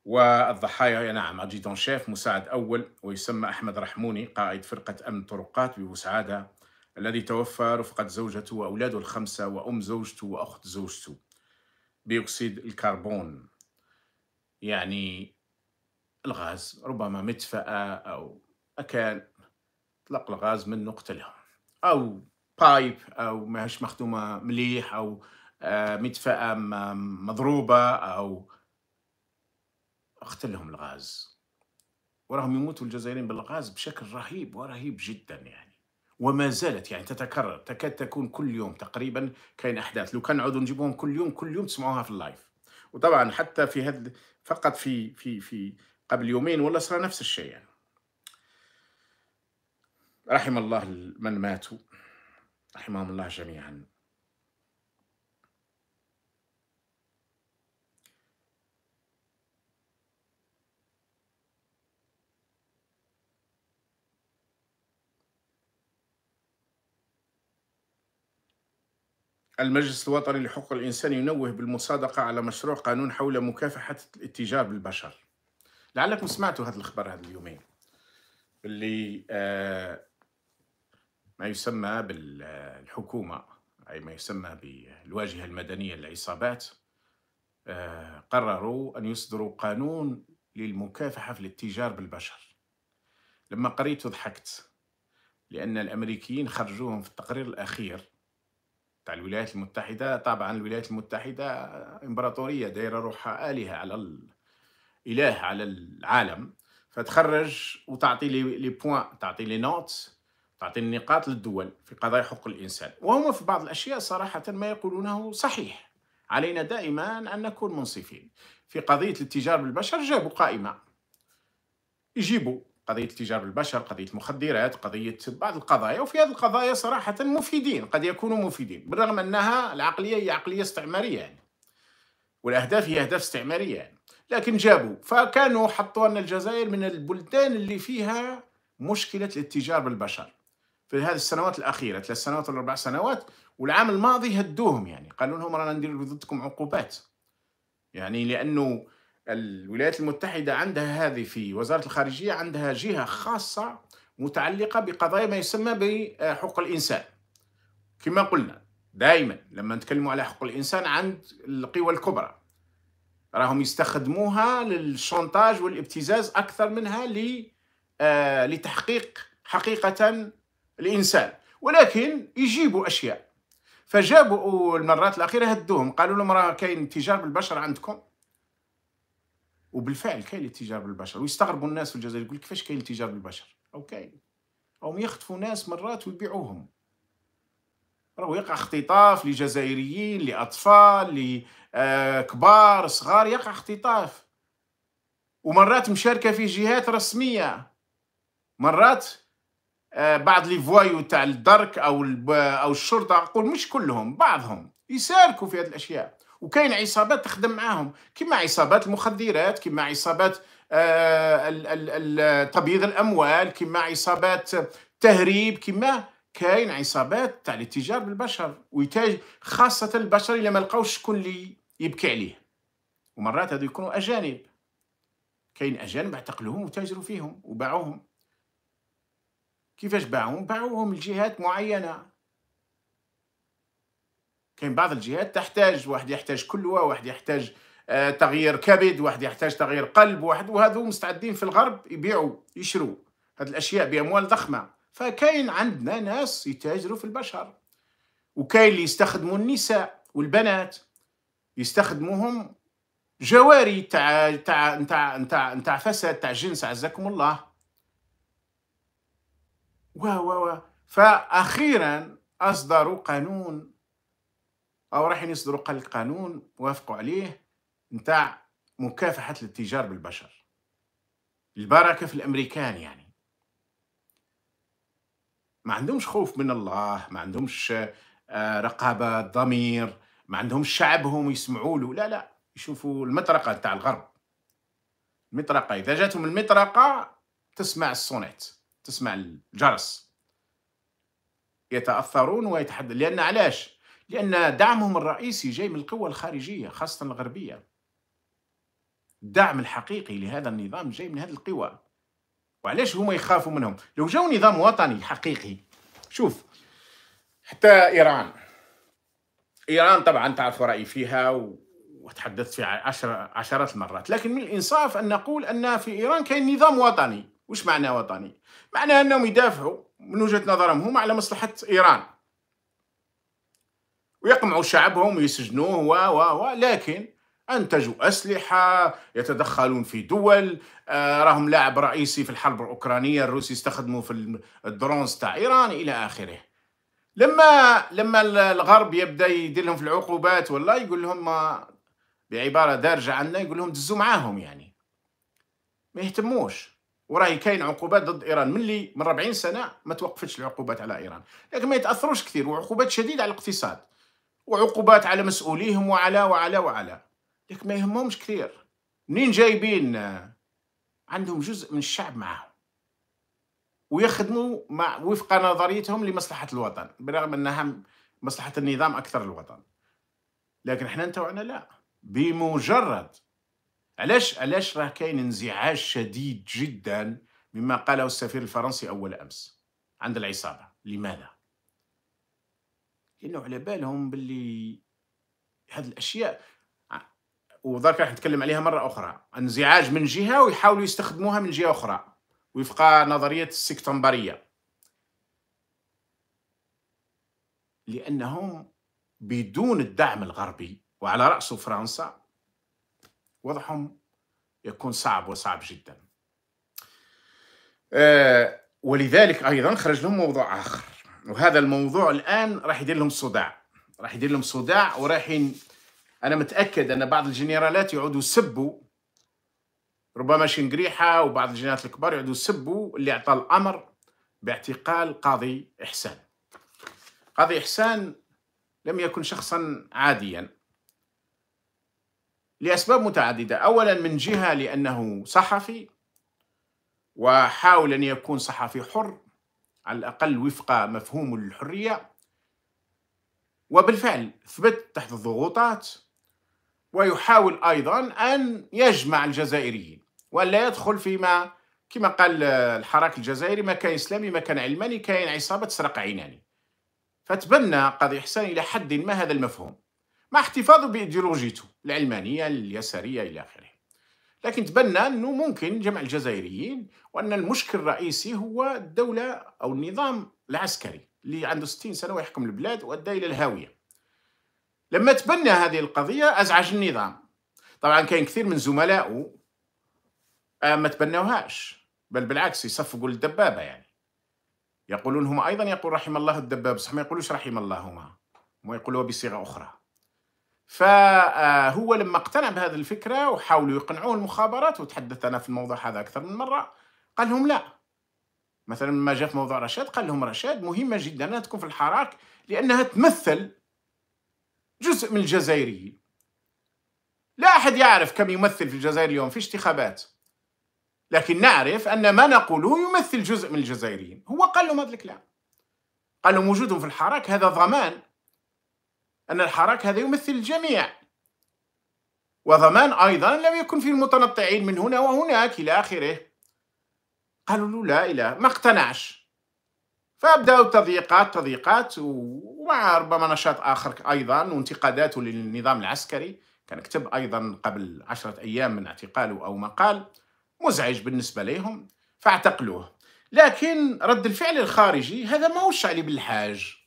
والضحايا نعم اجيدون شيف مساعد أول ويسمى أحمد رحموني قائد فرقة أمن طرقات بوسعاده الذي توفى رفقة زوجته وأولاده الخمسة وأم زوجته وأخت زوجته بيوكسيد الكربون يعني الغاز ربما مدفأة أو مكان طلق الغاز منه قتلهم أو بايب أو ماهيش مخدومة مليح أو آه، مدفأة مضروبة أو اختلهم الغاز وراهم يموتوا الجزائريين بالغاز بشكل رهيب ورهيب جدا يعني وما زالت يعني تتكرر تكاد تكون كل يوم تقريبا كاين احداث لو كان نعود نجيبهم كل يوم كل يوم تسمعوها في اللايف وطبعا حتى في هذا فقط في في في قبل يومين ولا صار نفس الشيء يعني رحم الله من ماتوا رحمهم الله جميعا المجلس الوطني لحقوق الإنسان ينوه بالمصادقة على مشروع قانون حول مكافحة الاتجار بالبشر لعلكم سمعتوا هذا الخبر هذا اليومين اللي آه، ما يسمى بالحكومة أي ما يسمى بالواجهة المدنية للعصابات آه، قرروا أن يصدروا قانون للمكافحة في الاتجار بالبشر لما قريت ضحكت لأن الأمريكيين خرجوهم في التقرير الأخير تاع الولايات المتحدة طبعا الولايات المتحدة إمبراطورية دايرة روحها آلهة على ال... إله على العالم فتخرج وتعطي لي, لي بوان تعطي لي نوت تعطي النقاط للدول في قضايا حقوق الإنسان وهم في بعض الأشياء صراحة ما يقولونه صحيح علينا دائما أن نكون منصفين في قضية الاتجار بالبشر جابوا قائمة يجيبوا قضيه تجار البشر قضيه المخدرات قضيه بعض القضايا وفي هذه القضايا صراحه مفيدين قد يكونوا مفيدين بالرغم انها العقليه هي عقليه استعماريه يعني والاهداف هي اهداف استعماريه يعني لكن جابوا فكانوا حطوا ان الجزائر من البلدان اللي فيها مشكله الاتجار بالبشر في هذه السنوات الاخيره ثلاث سنوات والأربع سنوات والعام الماضي هدوهم يعني قالوا لهم رانا ندير ضدكم عقوبات يعني لانه الولايات المتحدة عندها هذه في وزارة الخارجية عندها جهة خاصة متعلقة بقضايا ما يسمى بحقوق الإنسان كما قلنا دائما لما نتكلم على حقوق الإنسان عند القوى الكبرى راهم يستخدموها للشونتاج والابتزاز أكثر منها آه، لتحقيق حقيقة الإنسان ولكن يجيبوا أشياء فجابوا المرات الأخيرة هدوهم قالوا لهم راه كاين تجار بالبشر عندكم وبالفعل كاين الاتجار بالبشر ويستغربوا الناس في الجزائر يقول كيفاش كاين الاتجار بالبشر او كاين او يخطفوا ناس مرات ويبيعوهم راهو يقع اختطاف لجزائريين لاطفال لكبار آه، صغار يقع اختطاف ومرات مشاركه في جهات رسميه مرات آه، بعض لي فوايو تاع الدرك او آه، او الشرطه اقول مش كلهم بعضهم يساركوا في هذه الاشياء وكاين عصابات تخدم معاهم كما عصابات المخدرات كما عصابات آه، تبييض الاموال كما عصابات تهريب كما كاين عصابات تاع الاتجار بالبشر ويتاج خاصه البشر اللي ما لقاوش شكون اللي يبكي عليه ومرات هذو يكونوا اجانب كاين اجانب اعتقلوهم وتاجروا فيهم وباعوهم كيفاش باعوهم باعوهم لجهات معينه كاين بعض الجهات تحتاج واحد يحتاج كلوه واحد يحتاج آه، تغيير كبد واحد يحتاج تغيير قلب واحد وهذو مستعدين في الغرب يبيعوا يشروا هذه الاشياء باموال ضخمه فكاين عندنا ناس يتاجروا في البشر وكاين اللي يستخدموا النساء والبنات يستخدموهم جواري تاع تاع نتاع نتاع تاع فساد تاع جنس عزكم الله و و و فاخيرا اصدروا قانون او راح يصدروا قال قانون وافقوا عليه نتاع مكافحه الاتجار بالبشر البركه في الامريكان يعني ما عندهمش خوف من الله ما عندهمش آه، رقابه ضمير ما عندهمش شعبهم يسمعوا له لا لا يشوفوا المطرقه نتاع الغرب المطرقه اذا جاتهم المطرقه تسمع الصونات تسمع الجرس يتاثرون ويتحدث لان علاش لأن دعمهم الرئيسي جاي من القوى الخارجية خاصة الغربية الدعم الحقيقي لهذا النظام جاي من هذه القوى وعلاش هما يخافوا منهم لو جاو نظام وطني حقيقي شوف حتى إيران إيران طبعا تعرفوا رأيي فيها و... وتحدثت في عشر عشرات المرات لكن من الإنصاف أن نقول أن في إيران كاين نظام وطني وش معنى وطني؟ معناه أنهم يدافعوا من وجهة نظرهم هم على مصلحة إيران ويقمعوا شعبهم ويسجنوه و و و لكن انتجوا اسلحه يتدخلون في دول آه، راهم لاعب رئيسي في الحرب الاوكرانيه الروس يستخدموا في الدرونز تاع ايران الى اخره لما لما الغرب يبدا يدير لهم في العقوبات ولا يقول لهم بعباره دارجه عنا يقول لهم دزوا معاهم يعني ما يهتموش وراهي كاين عقوبات ضد ايران من اللي من 40 سنه ما توقفتش العقوبات على ايران لكن ما يتاثروش كثير وعقوبات شديده على الاقتصاد وعقوبات على مسؤوليهم وعلى وعلى وعلى لك ما يهمهمش كثير منين جايبين عندهم جزء من الشعب معاهم ويخدموا مع وفق نظريتهم لمصلحة الوطن برغم أنها مصلحة النظام أكثر الوطن لكن احنا نتوعنا لا بمجرد علاش علاش راه كاين انزعاج شديد جدا مما قاله السفير الفرنسي أول أمس عند العصابة لماذا؟ لانه على بالهم باللي هذه الاشياء وذاك راح نتكلم عليها مره اخرى انزعاج من جهه ويحاولوا يستخدموها من جهه اخرى وفق نظريه السكتمبريه لانهم بدون الدعم الغربي وعلى راسه فرنسا وضعهم يكون صعب وصعب جدا آه، ولذلك ايضا خرج لهم موضوع اخر وهذا الموضوع الان راح يدير لهم صداع راح يدير لهم صداع ورايحين انا متاكد ان بعض الجنرالات يعودوا يسبوا ربما شنقريحه وبعض الجنرالات الكبار يعودوا يسبوا اللي اعطى الامر باعتقال قاضي احسان قاضي احسان لم يكن شخصا عاديا لاسباب متعدده اولا من جهه لانه صحفي وحاول ان يكون صحفي حر على الأقل وفق مفهوم الحرية وبالفعل ثبت تحت الضغوطات ويحاول أيضا أن يجمع الجزائريين وأن لا يدخل فيما كما قال الحراك الجزائري ما كان إسلامي ما كان علماني كان عصابة سرق عيناني فتبنى قاضي إحسان إلى حد ما هذا المفهوم مع احتفاظه بإيديولوجيته العلمانية اليسارية إلى آخره لكن تبنى أنه ممكن جمع الجزائريين وأن المشكل الرئيسي هو الدولة أو النظام العسكري اللي عنده 60 سنة ويحكم البلاد وأدى إلى الهاوية لما تبنى هذه القضية أزعج النظام طبعا كان كثير من زملائه آه، ما تبنوهاش بل بالعكس يصفقوا للدبابة يعني يقولون هم أيضا يقول رحم الله الدباب بصح ما يقولوش رحم الله هما ما يقولوها بصيغة أخرى فهو لما اقتنع بهذه الفكرة وحاولوا يقنعوه المخابرات وتحدثت أنا في الموضوع هذا أكثر من مرة قال لهم لا مثلا لما جاء في موضوع رشاد قال لهم رشاد مهمة جدا أنها تكون في الحراك لأنها تمثل جزء من الجزائريين لا أحد يعرف كم يمثل في الجزائر اليوم في انتخابات لكن نعرف أن ما نقوله يمثل جزء من الجزائريين هو قال لهم هذا الكلام قال لهم وجودهم في الحراك هذا ضمان أن الحراك هذا يمثل الجميع وضمان أيضا لم يكن في المتنطعين من هنا وهناك إلى آخره قالوا له لا إله ما اقتنعش فأبدأوا تضييقات تضييقات ومع ربما نشاط آخر أيضا وانتقادات للنظام العسكري كان كتب أيضا قبل عشرة أيام من اعتقاله أو مقال مزعج بالنسبة لهم فاعتقلوه لكن رد الفعل الخارجي هذا ما وش علي بالحاج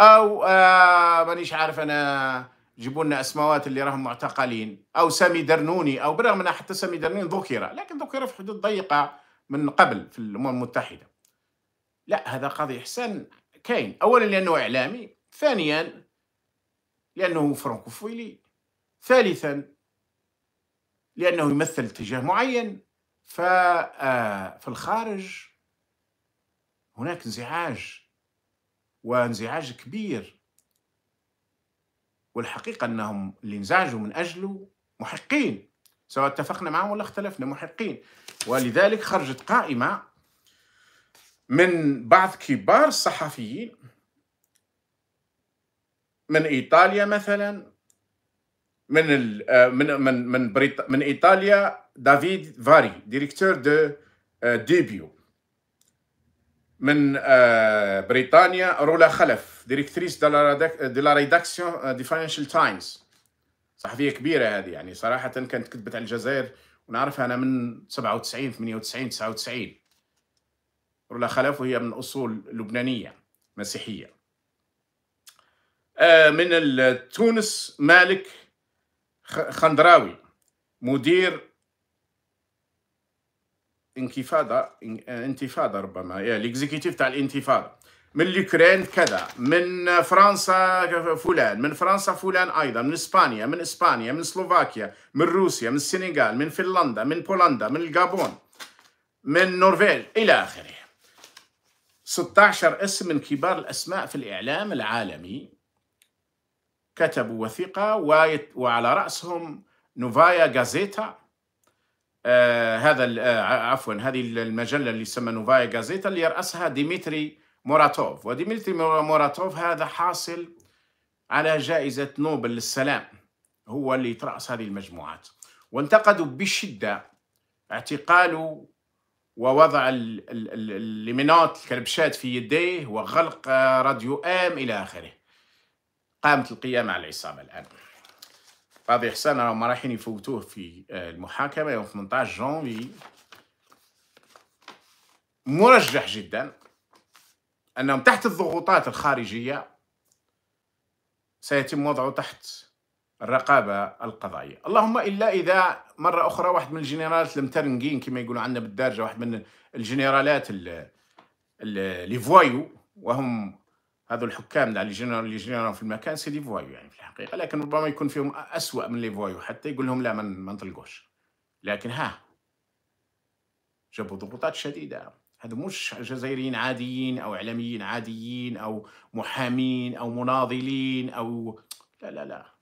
او آه مانيش عارف انا جيبوا لنا اسماوات اللي راهم معتقلين او سامي درنوني او بالرغم ان حتى سامي درنوني ذكر لكن ذكر في حدود ضيقه من قبل في الامم المتحده لا هذا قاضي احسان كاين اولا لانه اعلامي ثانيا لانه فرانكوفيلي ثالثا لانه يمثل اتجاه معين ففي آه، الخارج هناك انزعاج وانزعاج كبير والحقيقة أنهم اللي انزعجوا من أجله محقين سواء اتفقنا معهم ولا اختلفنا محقين ولذلك خرجت قائمة من بعض كبار الصحفيين من ايطاليا مثلا من آه، من من من, بريط... من ايطاليا دافيد فاري ديريكتور دو آه، ديبيو من آه، بريطانيا رولا خلف ديريكتريس دي لا ريداكسيون دي آه، فاينانشال تايمز صحفيه كبيره هذه يعني صراحه كانت كتبت على الجزائر ونعرفها انا من 97 98 99 رولا خلف وهي من اصول لبنانيه مسيحيه آه، من تونس مالك خندراوي مدير انكفاضه انتفاضه ربما يا ليكزيكوتيف تاع الانتفاضه من اليوكرين كذا من فرنسا فلان من فرنسا فلان ايضا من اسبانيا من اسبانيا من سلوفاكيا من روسيا من السنغال من فنلندا من بولندا من الجابون من النرويج الى اخره 16 اسم من كبار الاسماء في الاعلام العالمي كتبوا وثيقه وعلى راسهم نوفايا غازيتا آه، هذا آه، عفوا هذه المجله اللي يسمى نوفايا غازيتا اللي يرأسها ديمتري موراتوف وديمتري موراتوف هذا حاصل على جائزة نوبل للسلام هو اللي ترأس هذه المجموعات وانتقدوا بشدة اعتقاله ووضع الليمينات الكلبشات في يديه وغلق آه، راديو آم إلى آخره قامت القيامة على العصابة الآن قاضي حسان راهم رايحين يفوتوه في المحاكمه يوم 18 جونفي مرجح جدا انهم تحت الضغوطات الخارجيه سيتم وضعه تحت الرقابه القضائيه، اللهم الا اذا مره اخرى واحد من الجنرالات المترنقين كما يقولوا عندنا بالدارجه واحد من الجنرالات اللي فوايو وهم هذو الحكام تاع لي جينيرال لي جينيرال في المكان سي دي فوايو يعني في الحقيقه لكن ربما يكون فيهم اسوء من لي فوايو حتى يقول لهم لا ما نطلقوش لكن ها جابوا ضغوطات شديده هذو مش جزائريين عاديين او اعلاميين عاديين او محامين او مناضلين او لا لا لا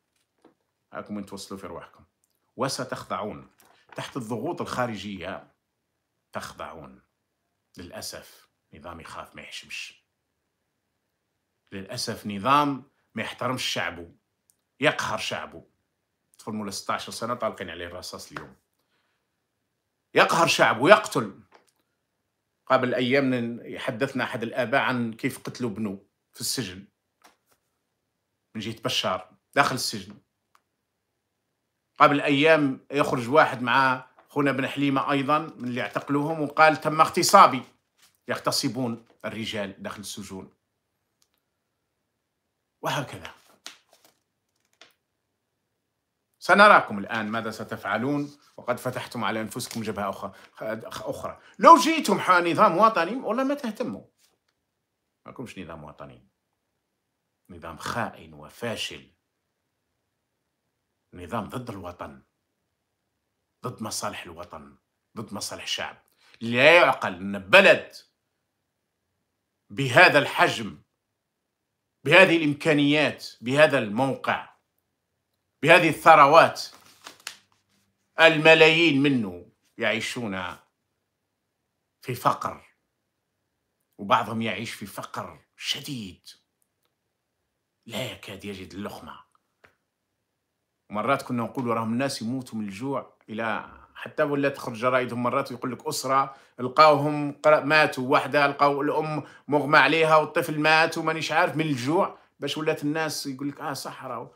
هاكم توصلوا في رواحكم وستخضعون تحت الضغوط الخارجيه تخضعون للاسف نظام يخاف ما يحشمش للأسف نظام ما يحترمش شعبه يقهر شعبه فورمولا 16 سنة طالقين عليه الرصاص اليوم يقهر شعبه يقتل قبل أيام يحدثنا أحد الآباء عن كيف قتلوا ابنه في السجن من جهة بشار داخل السجن قبل أيام يخرج واحد مع خونا بن حليمة أيضا من اللي اعتقلوهم وقال تم اغتصابي يغتصبون الرجال داخل السجون وهكذا سنراكم الآن ماذا ستفعلون وقد فتحتم على أنفسكم جبهة أخرى, لو جيتم نظام وطني والله ما تهتموا ما لكمش نظام وطني نظام خائن وفاشل نظام ضد الوطن ضد مصالح الوطن ضد مصالح الشعب لا يعقل أن بلد بهذا الحجم بهذه الامكانيات بهذا الموقع بهذه الثروات الملايين منه يعيشون في فقر وبعضهم يعيش في فقر شديد لا يكاد يجد اللقمه مرات كنا نقول راهم الناس يموتوا من الجوع الى حتى ولا تخرج جرايدهم مرات ويقول لك اسره لقاوهم ماتوا وحده لقاو الام مغمى عليها والطفل مات ومانيش عارف من الجوع باش ولات الناس يقول لك اه صح راهو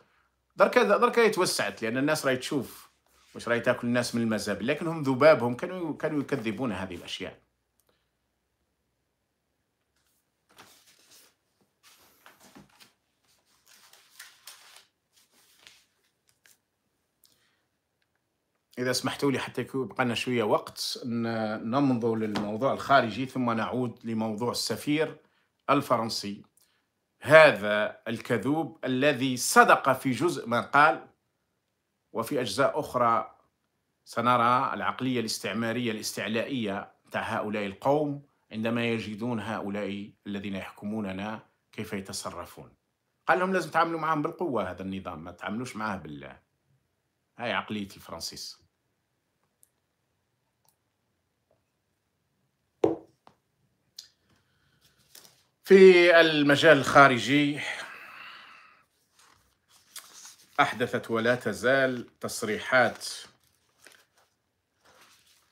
دركا دركا توسعت لان الناس راهي تشوف واش راهي تاكل الناس من المزابل لكن هم ذبابهم كانوا كانوا يكذبون هذه الاشياء إذا سمحتوا لي حتى يبقى لنا شوية وقت نمضوا للموضوع الخارجي ثم نعود لموضوع السفير الفرنسي هذا الكذوب الذي صدق في جزء ما قال وفي أجزاء أخرى سنرى العقلية الاستعمارية الاستعلائية تاع هؤلاء القوم عندما يجدون هؤلاء الذين يحكموننا كيف يتصرفون قال لهم لازم تعاملوا معهم بالقوة هذا النظام ما تعاملوش معاه بالله هاي عقلية الفرنسيس في المجال الخارجي أحدثت ولا تزال تصريحات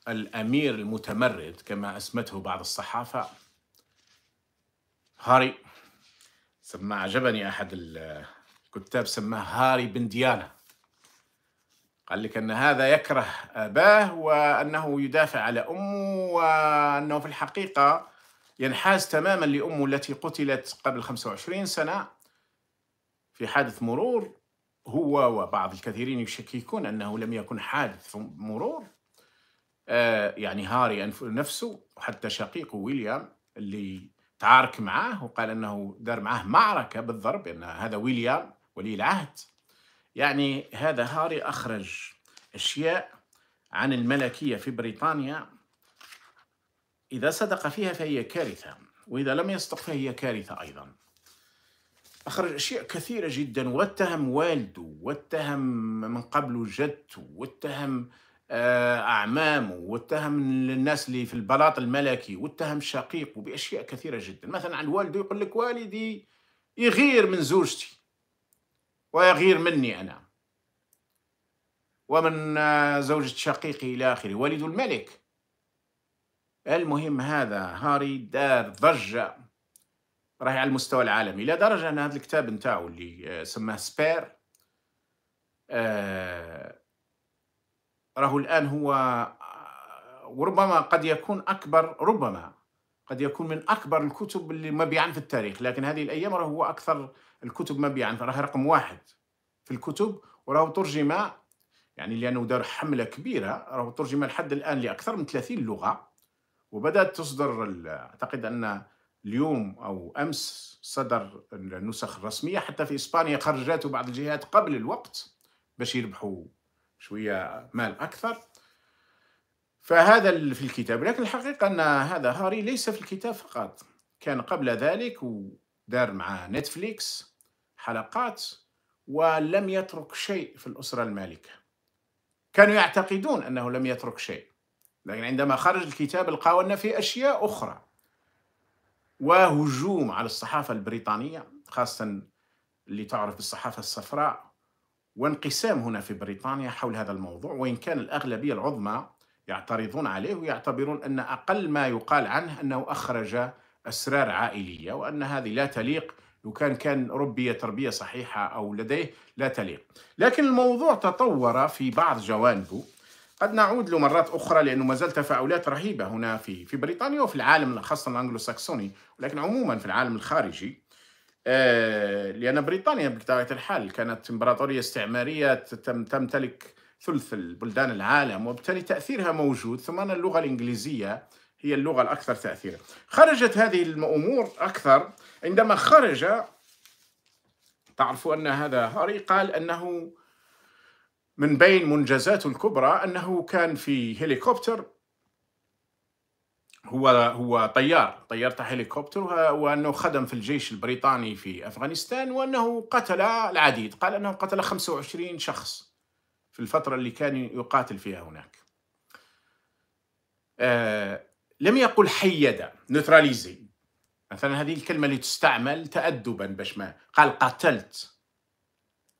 الأمير المتمرد كما أسمته بعض الصحافة هاري سمى عجبني أحد الكتاب سماه هاري بن ديانا قال لك أن هذا يكره أباه وأنه يدافع على أمه وأنه في الحقيقة ينحاز تماما لأمه التي قتلت قبل 25 سنة في حادث مرور هو وبعض الكثيرين يشككون أنه لم يكن حادث مرور آه، يعني هاري نفسه وحتى شقيقه ويليام اللي تعارك معاه وقال أنه دار معاه معركة بالضرب أن هذا ويليام ولي العهد يعني هذا هاري أخرج أشياء عن الملكية في بريطانيا إذا صدق فيها فهي كارثة وإذا لم يصدق فهي كارثة أيضا أخرج أشياء كثيرة جدا واتهم والده واتهم من قبل جدته واتهم آه، أعمامه واتهم الناس اللي في البلاط الملكي واتهم شقيقه بأشياء كثيرة جدا مثلا عن والده يقول لك والدي يغير من زوجتي ويغير مني أنا ومن آه، زوجة شقيقي إلى آخره والد الملك المهم هذا هاري دار ضجة راهي على المستوى العالمي لدرجة أن هذا الكتاب نتاعو اللي آه، سماه سبير آه، راهو الآن هو آه، وربما قد يكون أكبر ربما قد يكون من أكبر الكتب اللي مبيعا في التاريخ لكن هذه الأيام راهو هو أكثر الكتب مبيعا راهو رقم واحد في الكتب وراهو ترجم يعني لأنه دار حملة كبيرة راهو ترجم لحد الآن لأكثر من 30 لغة وبدات تصدر اعتقد ان اليوم او امس صدر النسخ الرسميه حتى في اسبانيا خرجته بعض الجهات قبل الوقت باش يربحوا شويه مال اكثر فهذا في الكتاب لكن الحقيقه ان هذا هاري ليس في الكتاب فقط كان قبل ذلك ودار مع نتفليكس حلقات ولم يترك شيء في الاسره المالكه كانوا يعتقدون انه لم يترك شيء لكن عندما خرج الكتاب لقاو أن في أشياء أخرى وهجوم على الصحافة البريطانية خاصة اللي تعرف بالصحافة الصفراء وانقسام هنا في بريطانيا حول هذا الموضوع وإن كان الأغلبية العظمى يعترضون عليه ويعتبرون أن أقل ما يقال عنه أنه أخرج أسرار عائلية وأن هذه لا تليق لو كان كان ربي تربية صحيحة أو لديه لا تليق لكن الموضوع تطور في بعض جوانبه قد نعود له مرات أخرى لأنه ما زال تفاعلات رهيبة هنا في في بريطانيا وفي العالم خاصة الأنجلو ساكسوني ولكن عموما في العالم الخارجي آه، لأن بريطانيا بطبيعة الحال كانت إمبراطورية استعمارية تمتلك ثلث البلدان العالم وبالتالي تأثيرها موجود ثم أن اللغة الإنجليزية هي اللغة الأكثر تأثيرا خرجت هذه الأمور أكثر عندما خرج تعرفوا أن هذا هاري قال أنه من بين منجزاته الكبرى أنه كان في هليكوبتر هو هو طيار طيار تاع هليكوبتر وانه خدم في الجيش البريطاني في افغانستان وانه قتل العديد قال انه قتل 25 شخص في الفتره اللي كان يقاتل فيها هناك آه لم يقل حيد نوتراليزي مثلا هذه الكلمه اللي تستعمل تادبا باش ما قال قتلت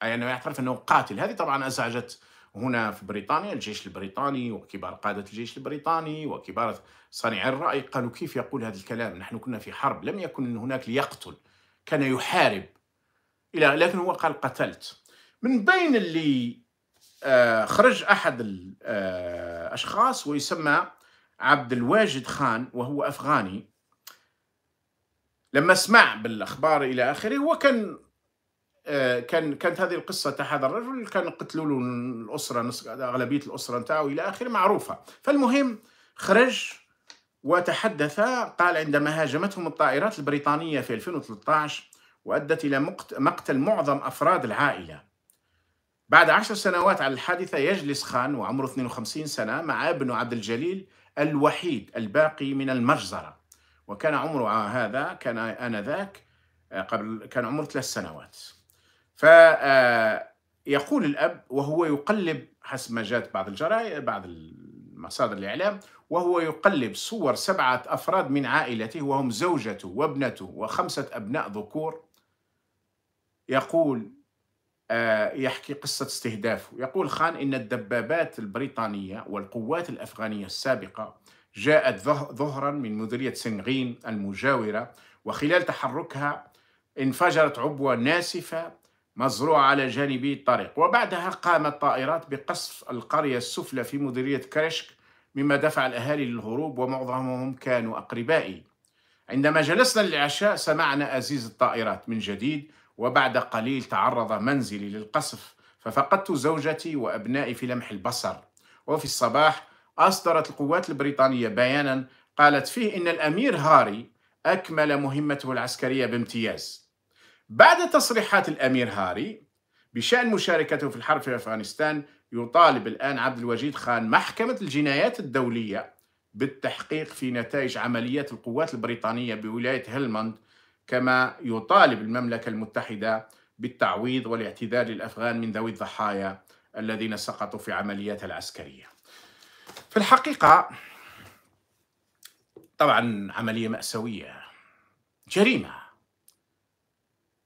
يعني يعترف أنه قاتل هذه طبعا أزعجت هنا في بريطانيا الجيش البريطاني وكبار قادة الجيش البريطاني وكبار صانعي الرأي قالوا كيف يقول هذا الكلام نحن كنا في حرب لم يكن هناك ليقتل كان يحارب إلى لكن هو قال قتلت من بين اللي آه، خرج أحد الأشخاص آه، ويسمى عبد الواجد خان وهو أفغاني لما سمع بالأخبار إلى آخره هو كان آه، كان كانت هذه القصه تاع هذا الرجل كان قتلوا له الاسره اغلبيه الاسره نتاعو الى اخره معروفه فالمهم خرج وتحدث قال عندما هاجمتهم الطائرات البريطانيه في 2013 وادت الى مقتل معظم افراد العائله بعد عشر سنوات على الحادثه يجلس خان وعمره 52 سنه مع ابنه عبد الجليل الوحيد الباقي من المجزره وكان عمره هذا كان انذاك قبل كان عمره ثلاث سنوات فيقول آه، الأب وهو يقلب حسب ما جاءت بعض الجرائد بعض المصادر الإعلام وهو يقلب صور سبعة أفراد من عائلته وهم زوجته وابنته وخمسة أبناء ذكور يقول آه، يحكي قصة استهدافه يقول خان إن الدبابات البريطانية والقوات الأفغانية السابقة جاءت ظهرا من مديرية سنغين المجاورة وخلال تحركها انفجرت عبوة ناسفة مزروعة على جانبي الطريق وبعدها قامت طائرات بقصف القرية السفلى في مديرية كرشك مما دفع الأهالي للهروب ومعظمهم كانوا أقربائي عندما جلسنا للعشاء سمعنا أزيز الطائرات من جديد وبعد قليل تعرض منزلي للقصف ففقدت زوجتي وأبنائي في لمح البصر وفي الصباح أصدرت القوات البريطانية بيانا قالت فيه إن الأمير هاري أكمل مهمته العسكرية بامتياز بعد تصريحات الأمير هاري بشأن مشاركته في الحرب في أفغانستان يطالب الآن عبد الوجيد خان محكمة الجنايات الدولية بالتحقيق في نتائج عمليات القوات البريطانية بولاية هلمند كما يطالب المملكة المتحدة بالتعويض والاعتذار للأفغان من ذوي الضحايا الذين سقطوا في عملياتها العسكرية في الحقيقة طبعا عملية مأساوية جريمة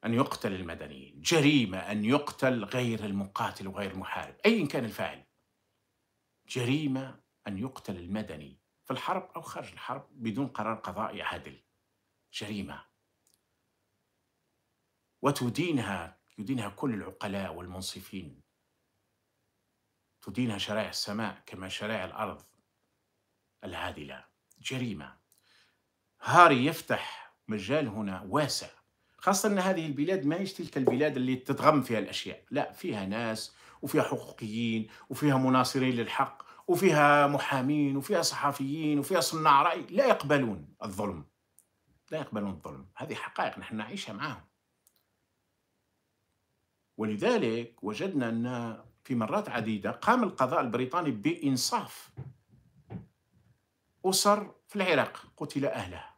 أن يقتل المدنيين جريمة أن يقتل غير المقاتل وغير المحارب أيا كان الفاعل جريمة أن يقتل المدني في الحرب أو خارج الحرب بدون قرار قضائي عادل جريمة وتدينها يدينها كل العقلاء والمنصفين تدينها شرائع السماء كما شرائع الأرض العادلة جريمة هاري يفتح مجال هنا واسع خاصة أن هذه البلاد ما هيش تلك البلاد اللي تتغم فيها الأشياء لا فيها ناس وفيها حقوقيين وفيها مناصرين للحق وفيها محامين وفيها صحفيين وفيها صناع رأي لا يقبلون الظلم لا يقبلون الظلم هذه حقائق نحن نعيشها معهم ولذلك وجدنا أن في مرات عديدة قام القضاء البريطاني بإنصاف أسر في العراق قتل أهلها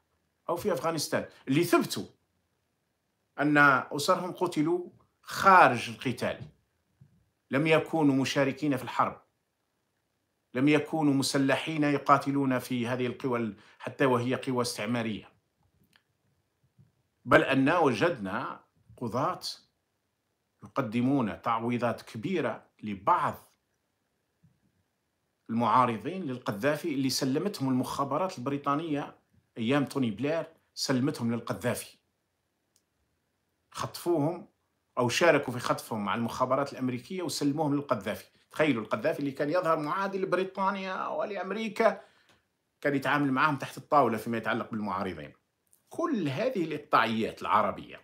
أو في أفغانستان اللي ثبتوا أن أسرهم قتلوا خارج القتال لم يكونوا مشاركين في الحرب لم يكونوا مسلحين يقاتلون في هذه القوى حتى وهي قوى استعمارية بل أن وجدنا قضاة يقدمون تعويضات كبيرة لبعض المعارضين للقذافي اللي سلمتهم المخابرات البريطانية أيام توني بلير سلمتهم للقذافي خطفوهم او شاركوا في خطفهم مع المخابرات الامريكيه وسلموهم للقذافي تخيلوا القذافي اللي كان يظهر معادي لبريطانيا ولامريكا كان يتعامل معهم تحت الطاوله فيما يتعلق بالمعارضين كل هذه الاقطاعيات العربيه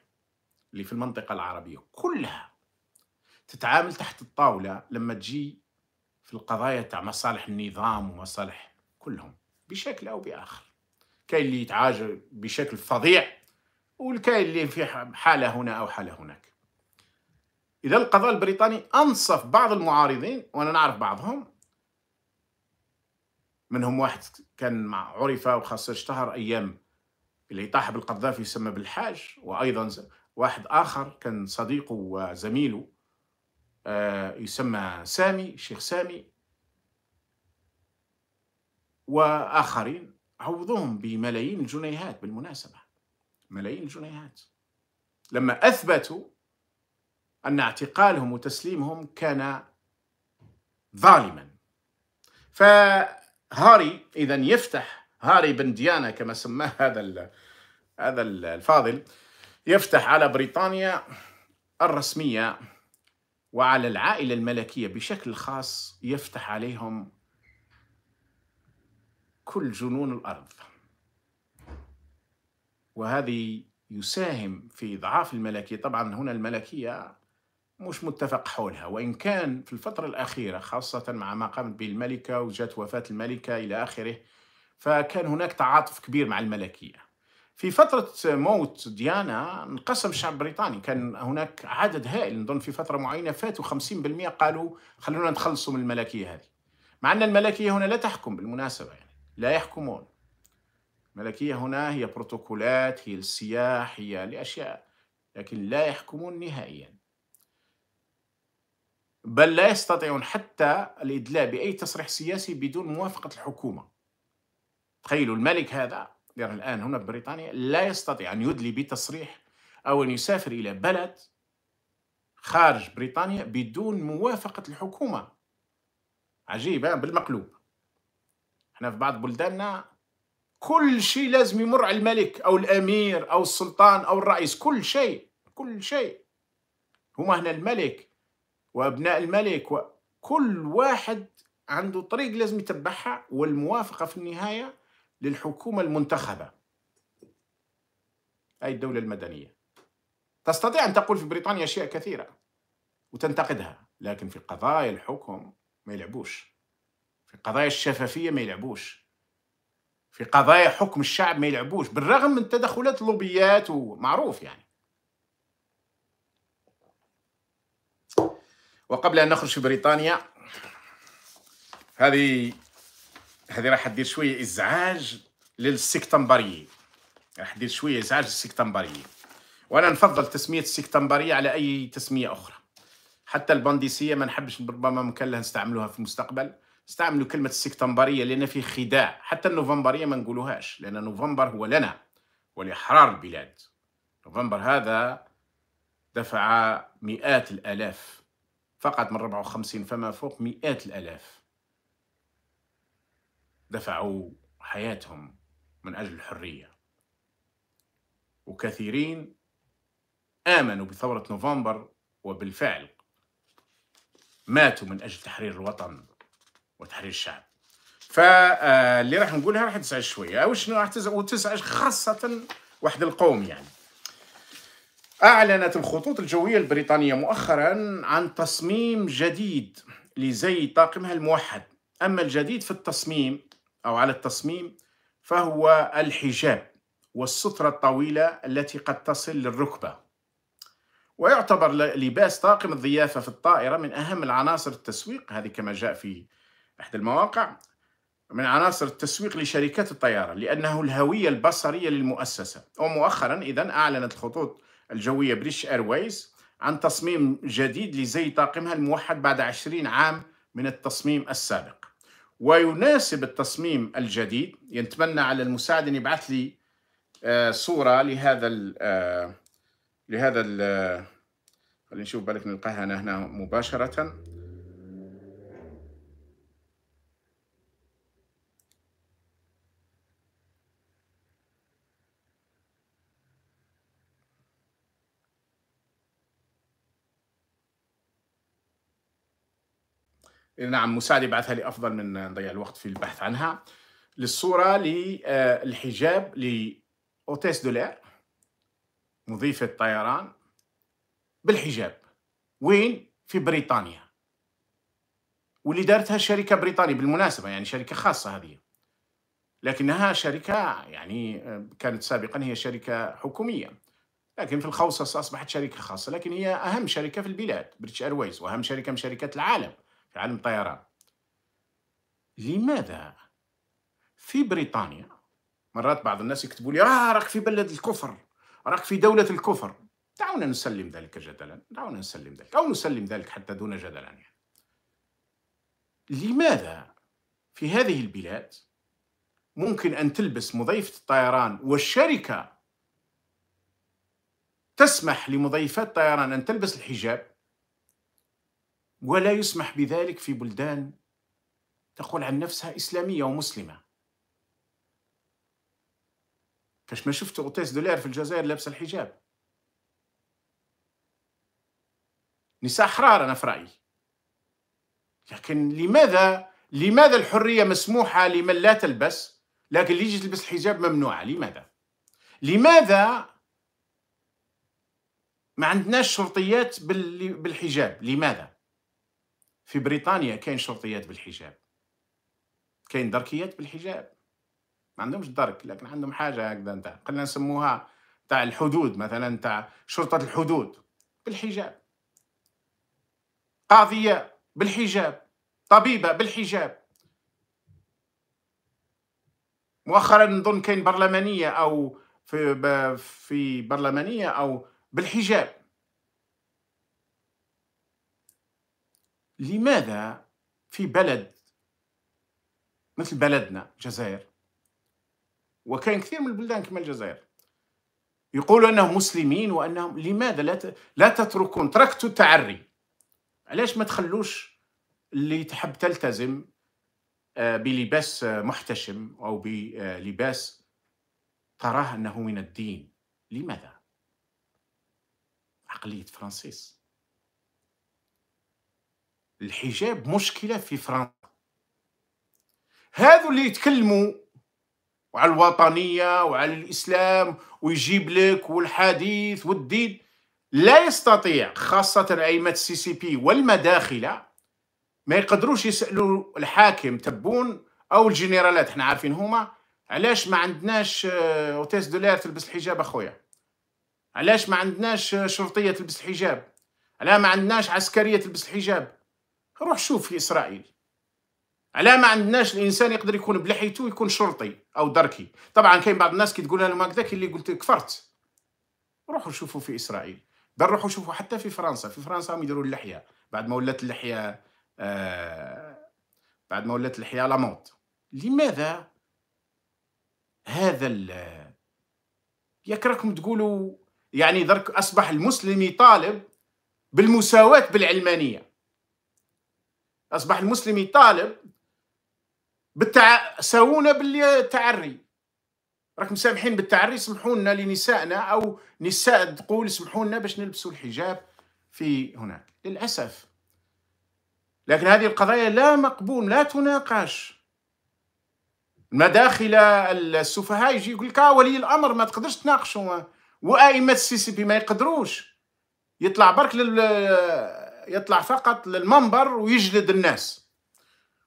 اللي في المنطقه العربيه كلها تتعامل تحت الطاوله لما تجي في القضايا تاع مصالح النظام ومصالح كلهم بشكل او باخر كاين اللي يتعاجل بشكل فظيع والكاين اللي في حالة هنا أو حالة هناك إذا القضاء البريطاني أنصف بعض المعارضين وأنا نعرف بعضهم منهم واحد كان مع عرف وخاصة اشتهر أيام اللي طاح بالقذافي يسمى بالحاج وأيضا واحد آخر كان صديقه وزميله آه، يسمى سامي الشيخ سامي وآخرين عوضوهم بملايين الجنيهات بالمناسبة ملايين الجنيهات لما أثبتوا أن اعتقالهم وتسليمهم كان ظالما فهاري إذا يفتح هاري بن ديانا كما سماه هذا هذا الفاضل يفتح على بريطانيا الرسمية وعلى العائلة الملكية بشكل خاص يفتح عليهم كل جنون الأرض وهذه يساهم في ضعاف الملكية طبعا هنا الملكية مش متفق حولها وإن كان في الفترة الأخيرة خاصة مع ما قامت به الملكة وجات وفاة الملكة إلى آخره فكان هناك تعاطف كبير مع الملكية في فترة موت ديانا انقسم الشعب البريطاني كان هناك عدد هائل نظن في فترة معينة فاتوا 50% قالوا خلونا نتخلصوا من الملكية هذه مع أن الملكية هنا لا تحكم بالمناسبة يعني لا يحكمون الملكية هنا هي بروتوكولات هي السياح هي لأشياء لكن لا يحكمون نهائيا بل لا يستطيعون حتى الإدلاء بأي تصريح سياسي بدون موافقة الحكومة تخيلوا الملك هذا يعني الآن هنا في بريطانيا لا يستطيع أن يدلي بتصريح أو أن يسافر إلى بلد خارج بريطانيا بدون موافقة الحكومة عجيبة بالمقلوب احنا في بعض بلداننا كل شيء لازم يمر على الملك او الامير او السلطان او الرئيس كل شيء كل شيء هما هنا الملك وابناء الملك وكل واحد عنده طريق لازم يتبعها والموافقه في النهايه للحكومه المنتخبه اي الدوله المدنيه تستطيع ان تقول في بريطانيا اشياء كثيره وتنتقدها لكن في قضايا الحكم ما يلعبوش في قضايا الشفافيه ما يلعبوش في قضايا حكم الشعب ما يلعبوش بالرغم من تدخلات اللوبيات ومعروف يعني وقبل ان نخرج في بريطانيا هذه هذه راح تدير شويه ازعاج للسكتمبريين راح تدير شويه ازعاج للسكتمبريين وانا نفضل تسميه السكتمبريه على اي تسميه اخرى حتى البنديسيه ما نحبش ربما ممكن نستعملوها في المستقبل استعملوا كلمه السكتمبريه لان في خداع حتى النوفمبريه ما نقولوهاش لان نوفمبر هو لنا ولاحرار البلاد نوفمبر هذا دفع مئات الالاف فقط من 54 فما فوق مئات الالاف دفعوا حياتهم من اجل الحريه وكثيرين امنوا بثوره نوفمبر وبالفعل ماتوا من اجل تحرير الوطن وتحرير الشعب فاللي آه، راح نقولها راح تزعج شويه او شنو راح تزعج وتزعج خاصه واحد القوم يعني أعلنت الخطوط الجوية البريطانية مؤخرا عن تصميم جديد لزي طاقمها الموحد أما الجديد في التصميم أو على التصميم فهو الحجاب والسترة الطويلة التي قد تصل للركبة ويعتبر لباس طاقم الضيافة في الطائرة من أهم العناصر التسويق هذه كما جاء في إحدى المواقع من عناصر التسويق لشركات الطيران لأنه الهوية البصرية للمؤسسة ومؤخرا إذا أعلنت الخطوط الجوية بريش إيرويز عن تصميم جديد لزي طاقمها الموحد بعد عشرين عام من التصميم السابق ويناسب التصميم الجديد يتمنى على المساعد أن يبعث لي آه، صورة لهذا الـ آه، لهذا ال آه، خلينا نشوف بالك نلقاها هنا مباشرة إيه، نعم مساعدة بعثها لي افضل من نضيع الوقت في البحث عنها للصوره للحجاب آه، لاوتيس دولير مضيفه طيران بالحجاب وين في بريطانيا واللي دارتها شركه بريطانيه بالمناسبه يعني شركه خاصه هذه لكنها شركه يعني آه، كانت سابقا هي شركه حكوميه لكن في الخوصص اصبحت شركه خاصه لكن هي اهم شركه في البلاد بريتش ايرويز واهم شركه من شركات العالم في علم الطيران لماذا في بريطانيا مرات بعض الناس يكتبوا لي آه راك في بلد الكفر راك في دولة الكفر دعونا نسلم ذلك جدلا دعونا نسلم ذلك أو نسلم ذلك حتى دون جدلا يعني. لماذا في هذه البلاد ممكن أن تلبس مضيفة الطيران والشركة تسمح لمضيفات الطيران أن تلبس الحجاب ولا يسمح بذلك في بلدان تقول عن نفسها إسلامية ومسلمة كاش ما شفت أوتيس دولار في الجزائر لابسة الحجاب نساء حرارة أنا في رأيي لكن لماذا لماذا الحرية مسموحة لمن لا تلبس لكن اللي يجي تلبس الحجاب ممنوعة لماذا لماذا ما عندناش شرطيات بالحجاب لماذا في بريطانيا كاين شرطيات بالحجاب كاين دركيات بالحجاب ما عندهمش درك لكن عندهم حاجه هكذا نتاع قلنا نسموها تاع الحدود مثلا تاع شرطه الحدود بالحجاب قاضيه بالحجاب طبيبه بالحجاب مؤخرا نظن كاين برلمانيه او في في برلمانيه او بالحجاب لماذا في بلد مثل بلدنا الجزائر وكان كثير من البلدان كما الجزائر يقولوا انهم مسلمين وانهم لماذا لا ت... لا تتركون تركتوا التعري علاش ما تخلوش اللي تحب تلتزم آه، بلباس محتشم او بلباس تراه انه من الدين لماذا عقليه فرانسيس الحجاب مشكله في فرنسا هذو اللي يتكلموا وعلى الوطنيه وعلى الاسلام ويجيب لك والحديث والدين لا يستطيع خاصه ائمه سي سي بي والمداخله ما يقدروش يسالوا الحاكم تبون او الجنرالات احنا عارفين هما علاش ما عندناش آه، اوتيس دولار تلبس الحجاب اخويا علاش ما عندناش آه، شرطيه تلبس الحجاب علاش ما عندناش عسكريه تلبس الحجاب روح شوف في اسرائيل على ما عندناش الانسان يقدر يكون بلحيته يكون شرطي او دركي طبعا كاين بعض الناس كي تقول لهم هكذاك اللي قلت كفرت روحوا شوفوا في اسرائيل بل روحوا شوفوا حتى في فرنسا في فرنسا هم يديروا اللحيه بعد ما ولات اللحيه آه بعد ما ولات اللحيه لامونت لماذا هذا ياك راكم تقولوا يعني درك اصبح المسلم يطالب بالمساواه بالعلمانيه أصبح المسلم يطالب بالتع... سوونا بالتعري راكم سامحين بالتعري سمحوا لنا لنسائنا أو نساء تقول سمحوا لنا باش نلبسوا الحجاب في هناك للأسف لكن هذه القضايا لا مقبول لا تناقش المداخل السفهاء يجي يقول لك آه، ولي الامر ما تقدرش تناقشوا وائمه السيسيبي ما يقدروش يطلع برك لل يطلع فقط للمنبر ويجلد الناس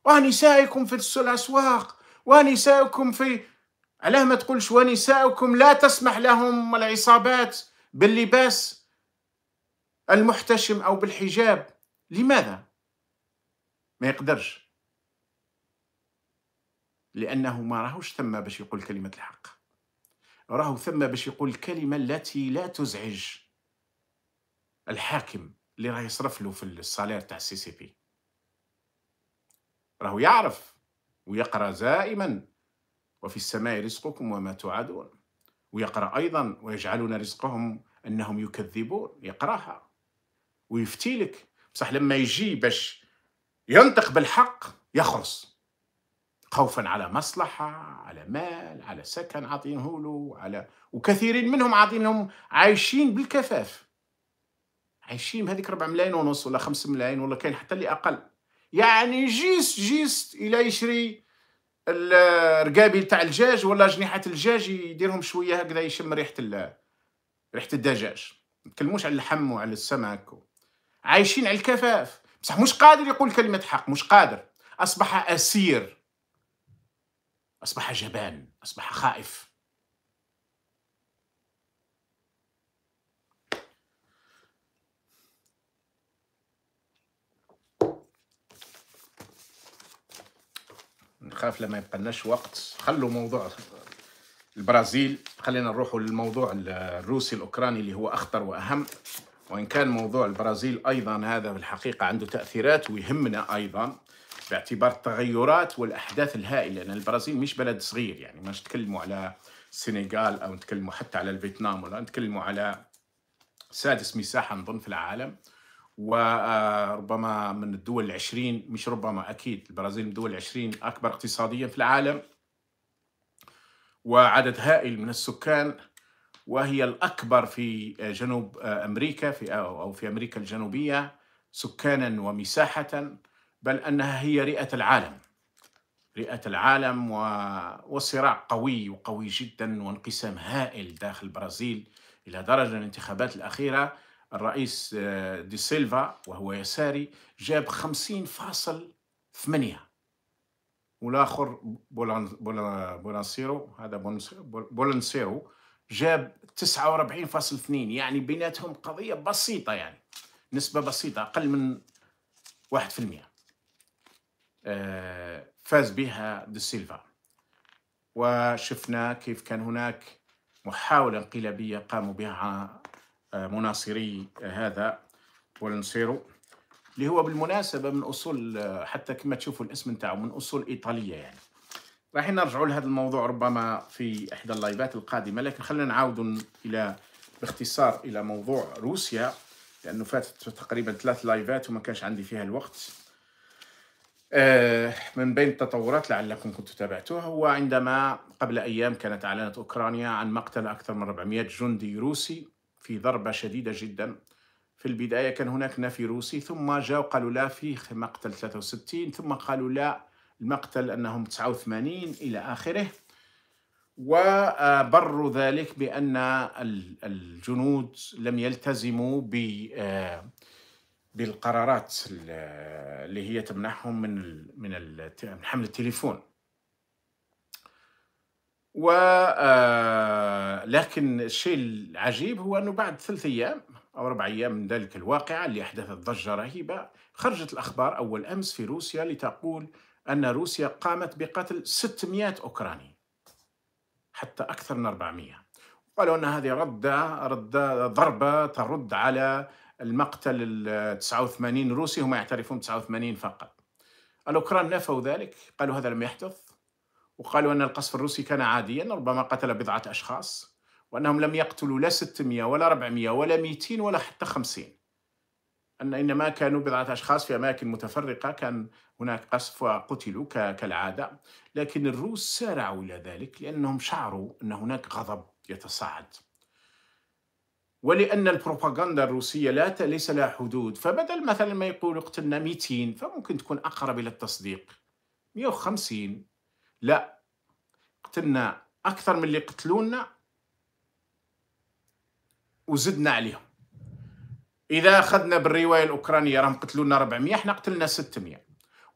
ونسائكم في الأسواق ونسائكم في علاه ما تقولش ونسائكم لا تسمح لهم العصابات باللباس المحتشم أو بالحجاب لماذا؟ ما يقدرش لأنه ما راهوش ثم باش يقول كلمة الحق راهو ثم باش يقول الكلمة التي لا تزعج الحاكم اللي راه يصرف له في الصالير تاع السي سي بي راهو يعرف ويقرا دائما وفي السماء رزقكم وما توعدون ويقرا ايضا ويجعلون رزقهم انهم يكذبون يقراها ويفتيلك بصح لما يجي باش ينطق بالحق يخرص خوفا على مصلحة على مال على سكن عاطينه له على وكثيرين منهم عاطينهم عايشين بالكفاف عايشين بهذيك 4 ملايين ونص ولا 5 ملايين ولا كاين حتى اللي اقل يعني جيست جيست الى يشري الرقابي تاع الدجاج ولا جنيحه الدجاج يديرهم شويه هكذا يشم ريحه ريحه الدجاج ما نتكلموش على اللحم وعلى السمك و... عايشين على الكفاف بصح مش قادر يقول كلمه حق مش قادر اصبح اسير اصبح جبان اصبح خائف نخاف لما يبقى لناش وقت خلوا موضوع البرازيل خلينا نروحوا للموضوع الروسي الاوكراني اللي هو اخطر واهم وان كان موضوع البرازيل ايضا هذا في الحقيقه عنده تاثيرات ويهمنا ايضا باعتبار التغيرات والاحداث الهائله لان البرازيل مش بلد صغير يعني مش نتكلموا على السنغال او نتكلموا حتى على الفيتنام ولا نتكلموا على سادس مساحه نظن في العالم وربما آه، من الدول العشرين مش ربما أكيد البرازيل من الدول العشرين أكبر اقتصاديا في العالم وعدد هائل من السكان وهي الأكبر في جنوب آه، أمريكا في أو في أمريكا الجنوبية سكانا ومساحة بل أنها هي رئة العالم رئة العالم وصراع قوي وقوي جدا وانقسام هائل داخل البرازيل إلى درجة الانتخابات الأخيرة الرئيس آه، دي سيلفا وهو يساري جاب 50.8 والاخر بولانسيرو هذا بولانسيرو جاب 49.2 يعني بيناتهم قضيه بسيطه يعني نسبه بسيطه اقل من 1% آه، فاز بها دي سيلفا وشفنا كيف كان هناك محاوله انقلابيه قاموا بها مناصري هذا بولنسيرو اللي هو بالمناسبه من اصول حتى كما تشوفوا الاسم نتاعو من اصول ايطاليه يعني راح نرجعوا لهذا الموضوع ربما في احدى اللايفات القادمه لكن خلينا نعاود الى باختصار الى موضوع روسيا لانه فاتت تقريبا ثلاث لايفات وما كانش عندي فيها الوقت آه، من بين التطورات لعلكم كنتوا تابعتوها هو عندما قبل ايام كانت اعلنت اوكرانيا عن مقتل اكثر من 400 جندي روسي في ضربة شديدة جدا في البداية كان هناك نفي روسي ثم جاءوا قالوا لا في مقتل 63 ثم قالوا لا المقتل أنهم 89 إلى آخره وبروا ذلك بأن الجنود لم يلتزموا بالقرارات اللي هي تمنحهم من من حمل التليفون و آه، لكن الشيء العجيب هو أنه بعد ثلاث أيام أو أربع أيام من ذلك الواقعة اللي أحدثت ضجة رهيبة خرجت الأخبار أول أمس في روسيا لتقول أن روسيا قامت بقتل 600 أوكراني حتى أكثر من 400 قالوا أن هذه ردة ردة ضربة ترد على المقتل ال 89 روسي هم يعترفون 89 فقط الأوكران نفوا ذلك قالوا هذا لم يحدث وقالوا أن القصف الروسي كان عاديا ربما قتل بضعة أشخاص وأنهم لم يقتلوا لا 600 ولا 400 ولا 200 ولا حتى 50 أن إنما كانوا بضعة أشخاص في أماكن متفرقة كان هناك قصف وقتلوا كالعادة لكن الروس سارعوا إلى ذلك لأنهم شعروا أن هناك غضب يتصاعد ولأن البروباغندا الروسية لا ليس لها حدود فبدل مثلا ما يقولوا اقتلنا 200 فممكن تكون أقرب إلى التصديق 150 لا قتلنا اكثر من اللي قتلونا وزدنا عليهم اذا اخذنا بالروايه الاوكرانيه راهم قتلونا 400 احنا قتلنا 600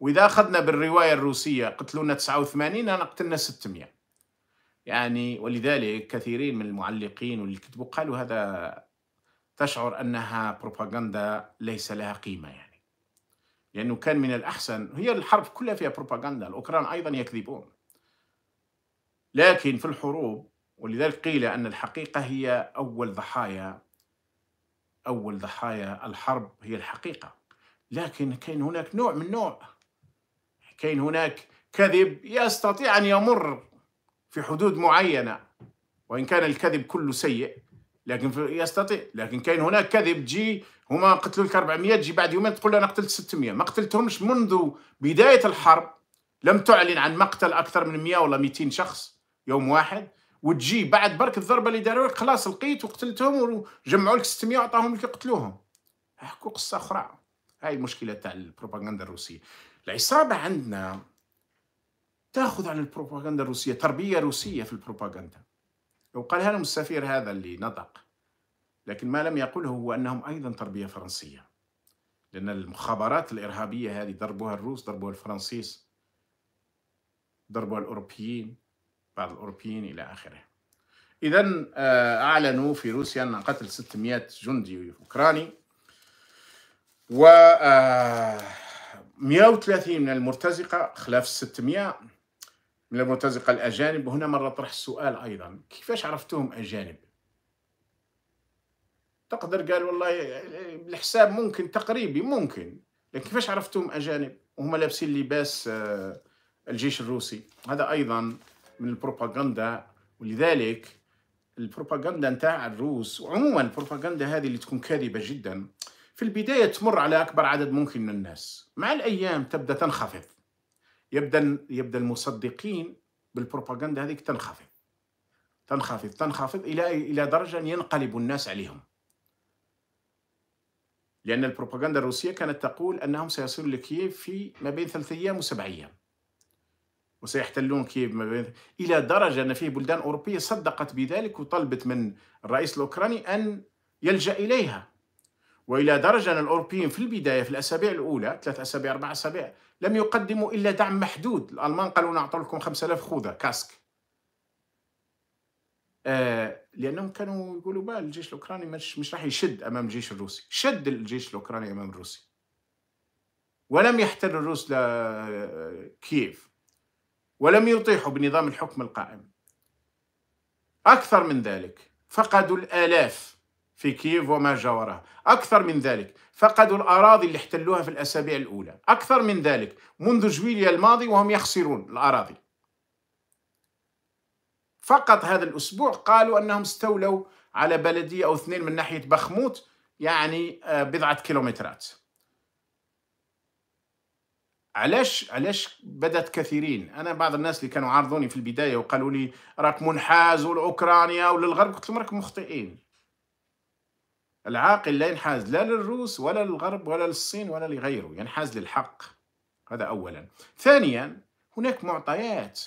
واذا اخذنا بالروايه الروسيه قتلونا 89 انا قتلنا 600 يعني ولذلك كثيرين من المعلقين واللي كتبوا قالوا هذا تشعر انها بروباغندا ليس لها قيمه يعني لانه كان من الاحسن هي الحرب كلها فيها بروباغندا الاوكران ايضا يكذبون لكن في الحروب ولذلك قيل أن الحقيقة هي أول ضحايا أول ضحايا الحرب هي الحقيقة لكن كان هناك نوع من نوع كاين هناك كذب يستطيع أن يمر في حدود معينة وإن كان الكذب كله سيء لكن يستطيع لكن كاين هناك كذب تجي هما قتلوا لك 400 تجي بعد يومين تقول انا قتلت 600 ما قتلتهمش منذ بدايه الحرب لم تعلن عن مقتل اكثر من 100 ولا 200 شخص يوم واحد وتجي بعد برك الضربه اللي لك خلاص لقيت وقتلتهم وجمعوا لك 600 وعطاهم لك يقتلوهم احكوا قصه اخرى هاي المشكله تاع البروباغندا الروسيه العصابه عندنا تاخذ على البروباغندا الروسيه تربيه روسيه في البروباغندا وقالها لهم السفير هذا اللي نطق لكن ما لم يقله هو انهم ايضا تربيه فرنسيه لان المخابرات الارهابيه هذه ضربوها الروس ضربوها الفرنسيس ضربوها الاوروبيين بعض الأوروبيين إلى آخره إذا آه، أعلنوا في روسيا أن قتل 600 جندي أوكراني و 130 آه، من المرتزقة خلاف 600 من المرتزقة الأجانب وهنا مرة طرح السؤال أيضا كيفاش عرفتهم أجانب تقدر قال والله الحساب ممكن تقريبي ممكن لكن كيفاش عرفتهم أجانب وهم لابسين لباس آه، الجيش الروسي هذا أيضا من البروباغندا ولذلك البروباغندا نتاع الروس وعموما البروباغندا هذه اللي تكون كاذبه جدا في البدايه تمر على اكبر عدد ممكن من الناس مع الايام تبدا تنخفض يبدا يبدا المصدقين بالبروباغندا هذيك تنخفض تنخفض تنخفض الى الى درجه ان ينقلب الناس عليهم لان البروباغندا الروسيه كانت تقول انهم سيصلوا لكييف في ما بين ثلاثة ايام وسبع ايام وسيحتلون كييف ما بين الى درجه ان فيه بلدان اوروبيه صدقت بذلك وطلبت من الرئيس الاوكراني ان يلجا اليها والى درجه ان الاوروبيين في البدايه في الاسابيع الاولى ثلاث اسابيع اربع اسابيع لم يقدموا الا دعم محدود الالمان قالوا نعطوا لكم 5000 خوذه كاسك آه لانهم كانوا يقولوا بقى الجيش الاوكراني مش مش راح يشد امام الجيش الروسي شد الجيش الاوكراني امام الروسي ولم يحتل الروس آه، كييف ولم يطيحوا بنظام الحكم القائم أكثر من ذلك فقدوا الآلاف في كييف وما جاورها أكثر من ذلك فقدوا الأراضي اللي احتلوها في الأسابيع الأولى أكثر من ذلك منذ جويليا الماضي وهم يخسرون الأراضي فقط هذا الأسبوع قالوا أنهم استولوا على بلدية أو اثنين من ناحية بخموت يعني آه، بضعة كيلومترات علاش علاش بدات كثيرين انا بعض الناس اللي كانوا عارضوني في البدايه وقالوا لي راك منحاز ولاوكرانيا وللغرب قلت لهم راك مخطئين العاقل لا ينحاز لا للروس ولا للغرب ولا للصين ولا لغيره ينحاز للحق هذا اولا ثانيا هناك معطيات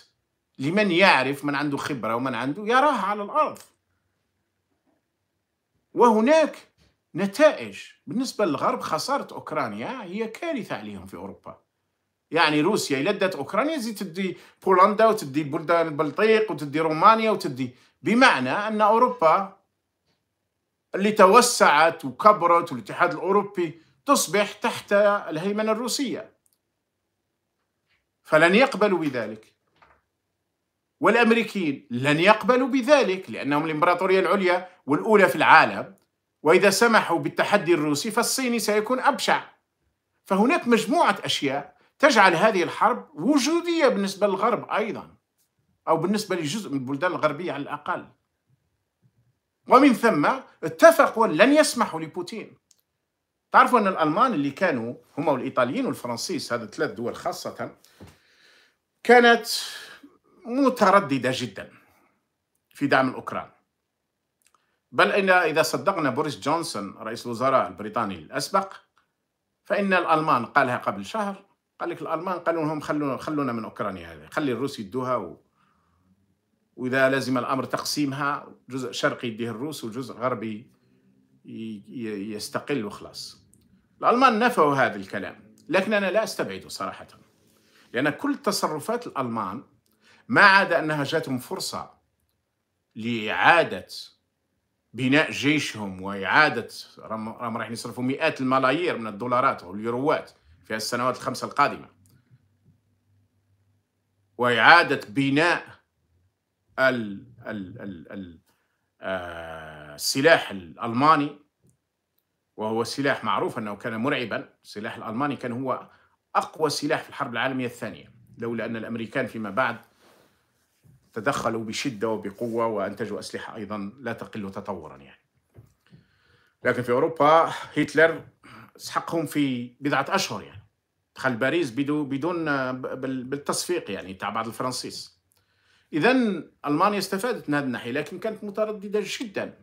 لمن يعرف من عنده خبره ومن عنده يراها على الارض وهناك نتائج بالنسبه للغرب خساره اوكرانيا هي كارثه عليهم في اوروبا يعني روسيا الا دات اوكرانيا زيد تدي بولندا وتدي بلدان البلطيق وتدي رومانيا وتدي بمعنى ان اوروبا اللي توسعت وكبرت والاتحاد الاوروبي تصبح تحت الهيمنه الروسيه فلن يقبلوا بذلك والامريكيين لن يقبلوا بذلك لانهم الامبراطوريه العليا والاولى في العالم واذا سمحوا بالتحدي الروسي فالصيني سيكون ابشع فهناك مجموعه اشياء تجعل هذه الحرب وجودية بالنسبة للغرب أيضا أو بالنسبة لجزء من البلدان الغربية على الأقل ومن ثم اتفقوا لن يسمحوا لبوتين تعرفوا أن الألمان اللي كانوا هما والإيطاليين والفرنسيس هذا ثلاث دول خاصة كانت مترددة جدا في دعم الأوكران بل إن إذا صدقنا بوريس جونسون رئيس الوزراء البريطاني الأسبق فإن الألمان قالها قبل شهر قال لك الالمان قالوا لهم خلونا خلونا من اوكرانيا هذه خلي الروس يدوها و... واذا لازم الامر تقسيمها جزء شرقي يديه الروس وجزء غربي ي... يستقل وخلاص الالمان نفوا هذا الكلام لكن انا لا استبعده صراحه لان كل تصرفات الالمان ما عدا انها جاتهم فرصه لاعاده بناء جيشهم واعاده راهم راح يصرفوا مئات الملايير من الدولارات واليوروات في السنوات الخمسة القادمة وإعادة بناء ال ال ال آه، السلاح الألماني وهو سلاح معروف أنه كان مرعبا السلاح الألماني كان هو أقوى سلاح في الحرب العالمية الثانية لولا أن الأمريكان فيما بعد تدخلوا بشدة وبقوة وأنتجوا أسلحة أيضا لا تقل تطورا يعني لكن في أوروبا هتلر سحقهم في بضعة أشهر يعني دخل باريس بدون آه، بدون بالتصفيق يعني تاع بعض الفرنسيس اذا المانيا استفادت من هذه الناحيه لكن كانت متردده جدا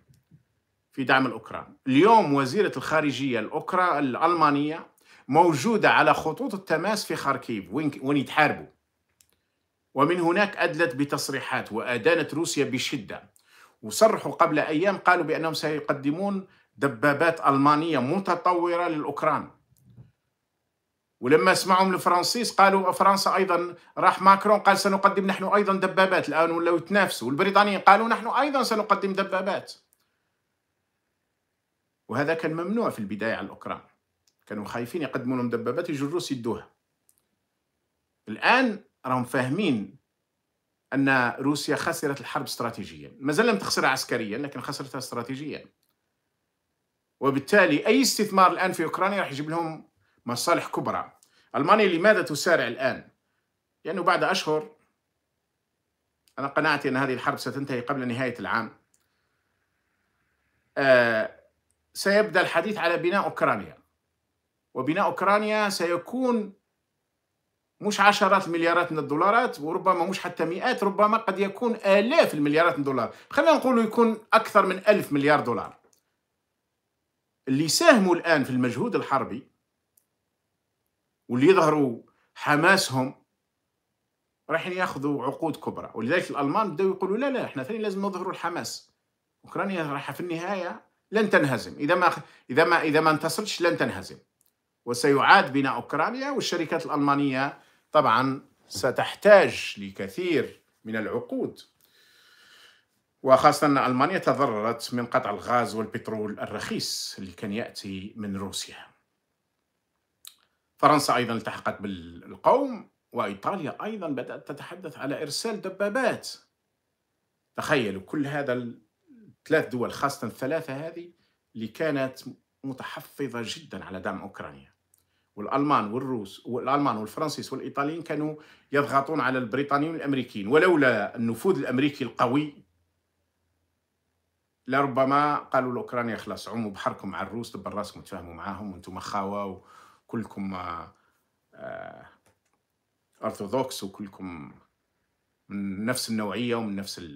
في دعم الاوكران اليوم وزيره الخارجيه الاوكرا الالمانيه موجوده على خطوط التماس في خاركيف وين يتحاربوا ومن هناك ادلت بتصريحات وادانت روسيا بشده وصرحوا قبل ايام قالوا بانهم سيقدمون دبابات المانيه متطوره للاوكران ولما سمعهم الفرنسيس قالوا فرنسا ايضا راح ماكرون قال سنقدم نحن ايضا دبابات الان ولاو تنافسوا والبريطانيين قالوا نحن ايضا سنقدم دبابات وهذا كان ممنوع في البدايه على الاوكران كانوا خايفين يقدموا لهم دبابات يجوا الروس يدوها الان راهم فاهمين ان روسيا خسرت الحرب استراتيجيا مازال لم تخسرها عسكريا لكن خسرتها استراتيجيا وبالتالي اي استثمار الان في اوكرانيا راح يجيب لهم مصالح كبرى ألمانيا لماذا تسارع الآن؟ لأنه بعد أشهر أنا قناعتي أن هذه الحرب ستنتهي قبل نهاية العام آه سيبدأ الحديث على بناء أوكرانيا وبناء أوكرانيا سيكون مش عشرات المليارات من الدولارات وربما مش حتى مئات ربما قد يكون آلاف المليارات من الدولار خلينا نقول يكون أكثر من ألف مليار دولار اللي ساهموا الآن في المجهود الحربي واللي يظهروا حماسهم رايحين ياخذوا عقود كبرى ولذلك الالمان بداوا يقولوا لا لا احنا ثاني لازم نظهروا الحماس اوكرانيا راح في النهايه لن تنهزم اذا ما اذا ما اذا ما انتصرتش لن تنهزم وسيعاد بناء اوكرانيا والشركات الالمانيه طبعا ستحتاج لكثير من العقود وخاصة أن ألمانيا تضررت من قطع الغاز والبترول الرخيص اللي كان يأتي من روسيا فرنسا أيضا التحقت بالقوم وإيطاليا أيضا بدأت تتحدث على إرسال دبابات تخيلوا كل هذا الثلاث دول خاصة الثلاثة هذه اللي كانت متحفظة جدا على دعم أوكرانيا والألمان والروس والألمان والفرنسيس والإيطاليين كانوا يضغطون على البريطانيين والأمريكيين ولولا النفوذ الأمريكي القوي لربما قالوا لأوكرانيا خلاص عموا بحركم مع الروس دبر راسكم تفاهموا معاهم وانتم خاوة كلكم آه، ارثوذكس وكلكم من نفس النوعيه ومن نفس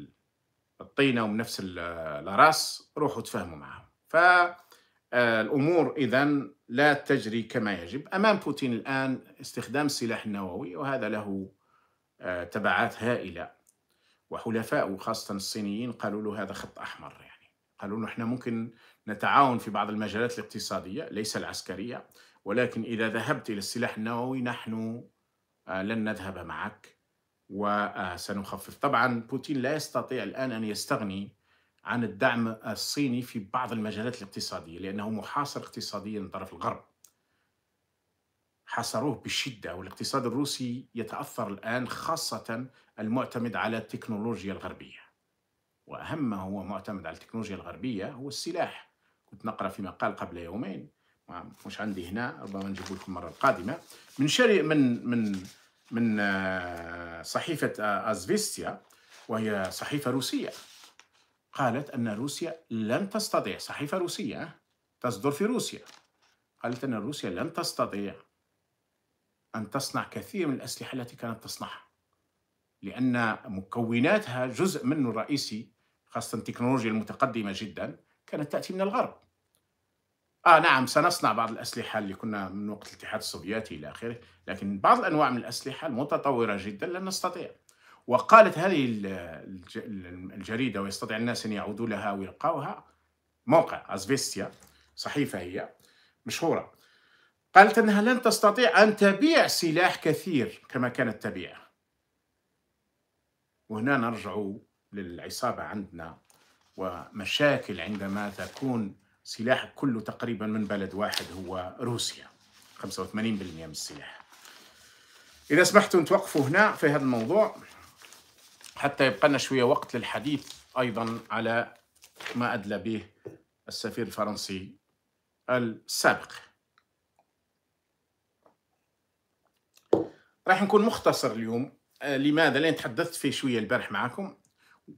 الطينه ومن نفس الراس روحوا تفاهموا معهم فالامور آه، اذا لا تجري كما يجب امام بوتين الان استخدام السلاح النووي وهذا له آه، تبعات هائله وحلفائه خاصه الصينيين قالوا له هذا خط احمر يعني قالوا له احنا ممكن نتعاون في بعض المجالات الاقتصاديه ليس العسكريه ولكن إذا ذهبت إلى السلاح النووي نحن آه، لن نذهب معك وسنخفف آه، طبعا بوتين لا يستطيع الآن أن يستغني عن الدعم الصيني في بعض المجالات الاقتصادية لأنه محاصر اقتصاديا من طرف الغرب حاصروه بشدة والاقتصاد الروسي يتأثر الآن خاصة المعتمد على التكنولوجيا الغربية وأهم ما هو معتمد على التكنولوجيا الغربية هو السلاح كنت نقرأ في مقال قبل يومين مش عندي هنا ربما نجيب لكم المره القادمه من شري من من من آه، صحيفه آه، ازفيستيا وهي صحيفه روسيه قالت ان روسيا لن تستطيع صحيفه روسيه آه، تصدر في روسيا قالت ان روسيا لن تستطيع ان تصنع كثير من الاسلحه التي كانت تصنعها لان مكوناتها جزء منه الرئيسي خاصه التكنولوجيا المتقدمه جدا كانت تاتي من الغرب آه نعم سنصنع بعض الأسلحة اللي كنا من وقت الاتحاد السوفيتي إلى آخره لكن بعض الأنواع من الأسلحة المتطورة جدا لن نستطيع وقالت هذه الجريدة ويستطيع الناس أن يعودوا لها ويلقاوها موقع أزفيستيا صحيفة هي مشهورة قالت أنها لن تستطيع أن تبيع سلاح كثير كما كانت تبيع وهنا نرجع للعصابة عندنا ومشاكل عندما تكون سلاح كله تقريبا من بلد واحد هو روسيا 85% من السلاح إذا سمحتوا نتوقفوا هنا في هذا الموضوع حتى يبقى لنا شوية وقت للحديث أيضا على ما أدلى به السفير الفرنسي السابق راح نكون مختصر اليوم آه، لماذا؟ لأن تحدثت في شوية البارح معكم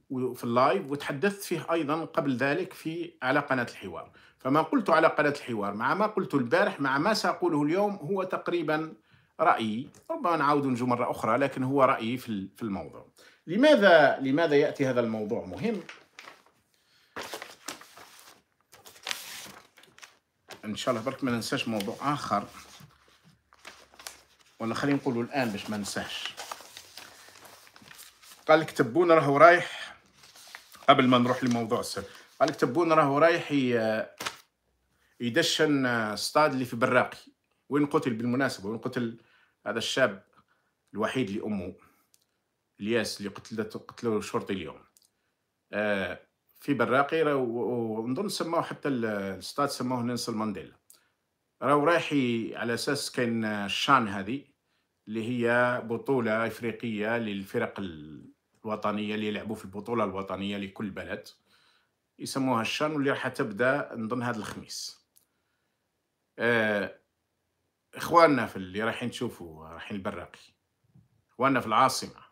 وفي اللايف وتحدثت فيه ايضا قبل ذلك في على قناه الحوار فما قلت على قناه الحوار مع ما قلت البارح مع ما ساقوله اليوم هو تقريبا رايي ربما نعاود نجو مره اخرى لكن هو رايي في في الموضوع لماذا لماذا ياتي هذا الموضوع مهم ان شاء الله برك ما ننساش موضوع اخر ولا خلينا نقولوا الان باش ما ننساش قال لك تبون راهو رايح قبل ما نروح لموضوع السر قال لك تبون راهو رايح يدشن ستاد اللي في براقي وين قتل بالمناسبه وين قتل هذا الشاب الوحيد لامه الياس اللي قتلت قتله الشرطي اليوم آه، في براقي ونظن سموه حتى الاستاد سموه نيلسون مانديلا راهو رايح على اساس كاين الشان هذه اللي هي بطوله افريقيه للفرق ال... الوطنيه اللي يلعبوا في البطوله الوطنيه لكل بلد يسموها الشان واللي راح تبدا نظن هذا الخميس آه، اخواننا في اللي رايحين تشوفوا رايحين البراقي اخواننا في العاصمه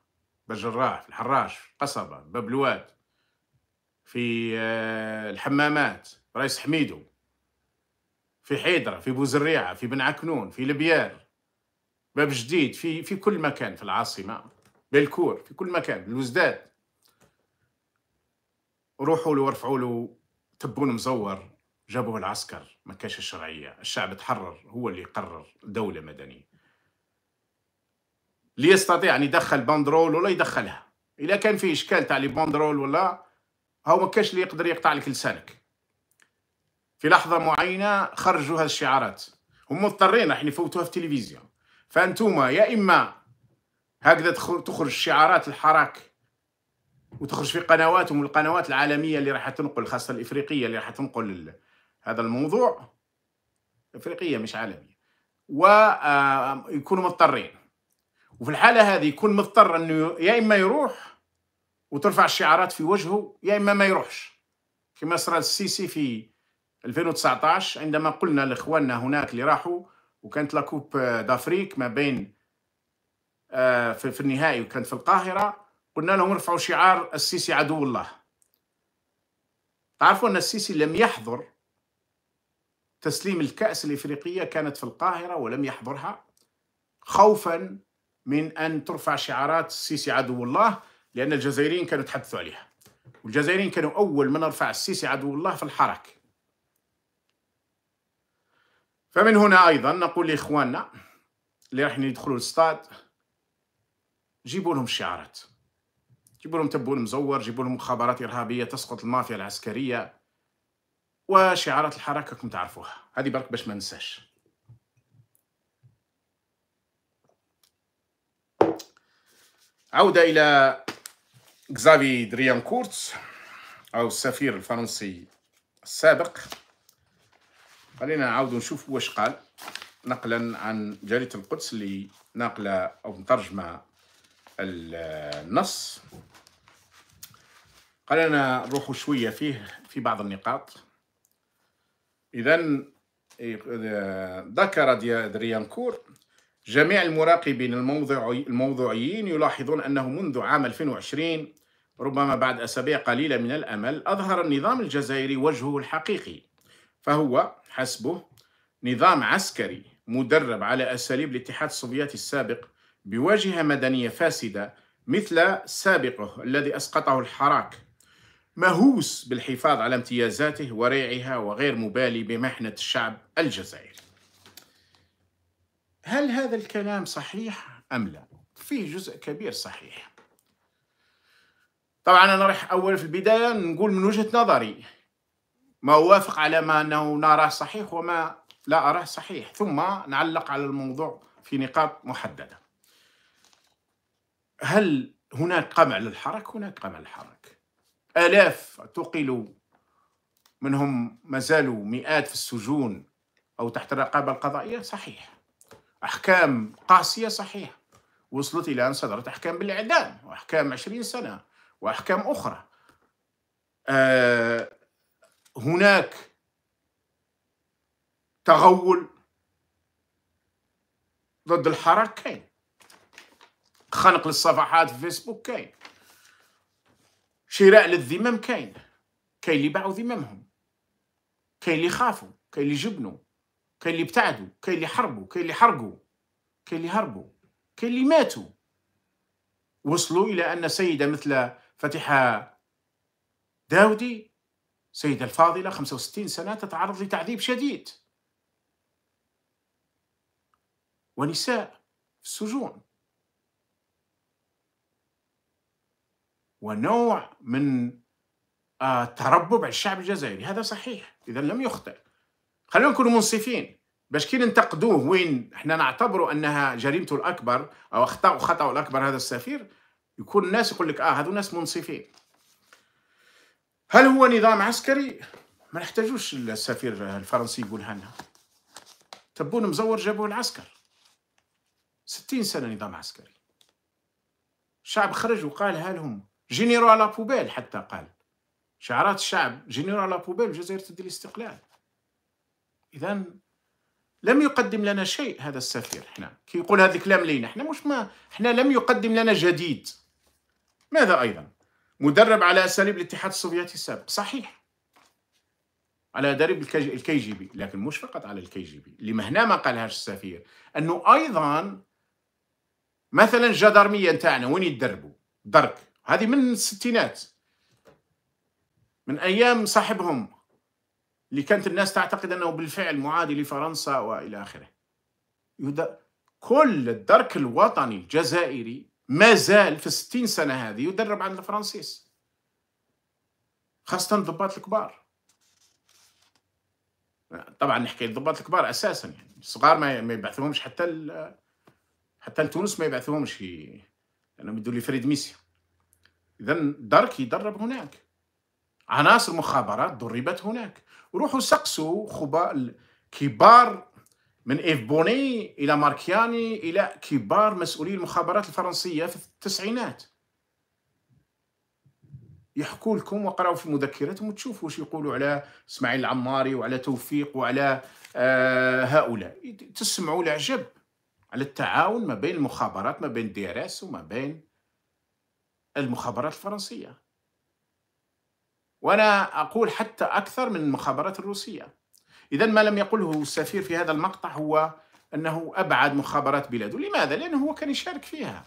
بجراح في الحراش في القصبه باب الواد في آه الحمامات رئيس حميدو في حيدره في بوزريعه في بن عكنون في لبيار باب جديد في في كل مكان في العاصمه بالكور في كل مكان الوزداد روحوا له ورفعوا له تبون مزور جابوه العسكر ما كاش الشرعيه الشعب تحرر هو اللي قرر دوله مدنيه اللي يستطيع ان يدخل باندرول ولا يدخلها الا كان في اشكال تاع لي باندرول ولا هو ما كاش اللي يقدر يقطع لك لسانك في لحظه معينه خرجوا هالشعارات الشعارات هم مضطرين راح يفوتوها في التلفزيون فانتوما يا اما هكذا تخرج شعارات الحراك وتخرج في قنواتهم والقنوات العالميه اللي راح تنقل خاصه الافريقيه اللي راح تنقل هذا الموضوع افريقيه مش عالميه ويكونوا آه، مضطرين وفي الحاله هذه يكون مضطر انه يا اما يروح وترفع الشعارات في وجهه يا اما ما يروحش كما صار السيسي في 2019 عندما قلنا لاخواننا هناك اللي راحوا وكانت لاكوب دافريك ما بين آه، في النهائي وكانت في القاهرة قلنا لهم ارفعوا شعار السيسي عدو الله تعرفوا أن السيسي لم يحضر تسليم الكأس الإفريقية كانت في القاهرة ولم يحضرها خوفا من أن ترفع شعارات السيسي عدو الله لأن الجزائريين كانوا تحدثوا عليها والجزائريين كانوا أول من رفع السيسي عدو الله في الحركة فمن هنا أيضا نقول لإخواننا اللي راح يدخلوا الاستاد جيبوا لهم الشعارات جيبوا لهم تبول مزور جيبوا لهم مخابرات إرهابية تسقط المافيا العسكرية وشعارات الحركة كنتم تعرفوها هذه برك باش ما ننساش عودة إلى كزافي دريان كورتس أو السفير الفرنسي السابق خلينا نعاودو نشوف واش قال نقلا عن جريدة القدس اللي ناقلة أو مترجمة النص خلينا نروح شوية فيه في بعض النقاط إذا ذكر دريانكور جميع المراقبين الموضوعيين يلاحظون أنه منذ عام 2020 ربما بعد أسابيع قليلة من الأمل أظهر النظام الجزائري وجهه الحقيقي فهو حسبه نظام عسكري مدرب على أساليب الاتحاد السوفيتي السابق بواجهة مدنية فاسدة مثل سابقه الذي أسقطه الحراك مهووس بالحفاظ على امتيازاته وريعها وغير مبالي بمحنة الشعب الجزائري هل هذا الكلام صحيح أم لا؟ فيه جزء كبير صحيح طبعا أنا راح أول في البداية نقول من وجهة نظري ما أوافق على ما أنه نراه صحيح وما لا أراه صحيح ثم نعلق على الموضوع في نقاط محددة هل هناك قمع للحرك؟ هناك قمع للحرك آلاف اعتقلوا منهم ما زالوا مئات في السجون أو تحت الرقابة القضائية صحيح أحكام قاسية صحيح وصلت إلى أن صدرت أحكام بالإعدام وأحكام عشرين سنة وأحكام أخرى آه هناك تغول ضد الحركة كاين خنق للصفحات في فيسبوك كاين شراء للذمم كاين كاين اللي باعوا ذممهم كاين اللي خافوا كاين اللي جبنوا كاين اللي ابتعدوا كاين اللي حربوا كاين اللي حرقوا كاين اللي هربوا كاين اللي ماتوا وصلوا إلى أن سيدة مثل فتحة داودي سيدة الفاضلة 65 سنة تتعرض لتعذيب شديد ونساء في السجون ونوع من آه، تربب الشعب الجزائري هذا صحيح اذا لم يخطئ خلونا نكون منصفين باش كي ننتقدوه وين احنا نعتبروا انها جريمته الاكبر او اخطاء خطاه الاكبر هذا السفير يكون الناس يقول لك اه هذو ناس منصفين هل هو نظام عسكري ما نحتاجوش السفير الفرنسي يقولها لنا تبون مزور جابوه العسكر ستين سنه نظام عسكري الشعب خرج وقالها لهم جينيرو على بوبيل حتى قال شعارات الشعب جينيرو على بوبيل الجزائر تدي الاستقلال اذا لم يقدم لنا شيء هذا السفير احنا كي يقول هذا الكلام لينا احنا مش ما احنا لم يقدم لنا جديد ماذا ايضا مدرب على اساليب الاتحاد السوفيتي السابق صحيح على درب الكي جي بي لكن مش فقط على الكي جي بي اللي مهنا ما قالهاش السفير انه ايضا مثلا الجدارميه نتاعنا وين يدربوا درك هذه من الستينات من ايام صاحبهم اللي كانت الناس تعتقد انه بالفعل معادي لفرنسا والى اخره كل الدرك الوطني الجزائري ما زال في الستين سنة هذه يدرب عند الفرنسيس خاصة الضباط الكبار طبعا نحكي الضباط الكبار اساسا يعني الصغار ما يبعثوهمش حتى حتى لتونس ما يبعثوهمش لانهم يدوا لي فريد ميسيو إذا دارك يدرب هناك عناصر مخابرات دربت هناك روحوا سقسوا خبا كبار من إيف بوني إلى ماركياني إلى كبار مسؤولي المخابرات الفرنسية في التسعينات يحكوا لكم وقراوا في مذكراتهم وتشوفوا واش يقولوا على اسماعيل العماري وعلى توفيق وعلى آه، هؤلاء تسمعوا العجب على التعاون ما بين المخابرات ما بين دي وما بين المخابرات الفرنسية وأنا أقول حتى أكثر من المخابرات الروسية إذا ما لم يقله السفير في هذا المقطع هو أنه أبعد مخابرات بلاده لماذا؟ لأنه هو كان يشارك فيها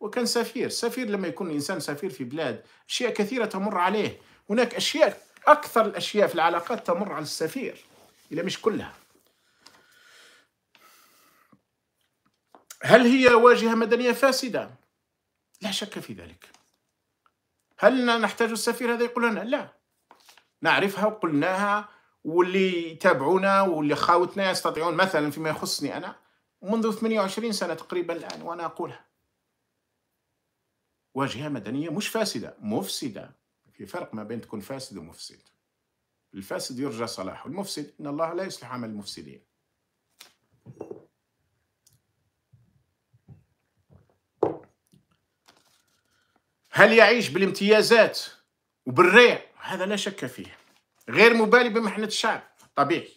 وكان سفير السفير لما يكون الإنسان سفير في بلاد أشياء كثيرة تمر عليه هناك أشياء أكثر الأشياء في العلاقات تمر على السفير الى مش كلها هل هي واجهة مدنية فاسدة؟ لا شك في ذلك هل نحتاج السفير هذا يقول لنا لا نعرفها وقلناها واللي يتابعونا واللي خاوتنا يستطيعون مثلا فيما يخصني أنا منذ 28 سنة تقريبا الآن وأنا أقولها واجهة مدنية مش فاسدة مفسدة في فرق ما بين تكون فاسد ومفسد الفاسد يرجى صلاحه المفسد إن الله لا يصلح عمل المفسدين هل يعيش بالامتيازات وبالريع هذا لا شك فيه غير مبالي بمحنة الشعب طبيعي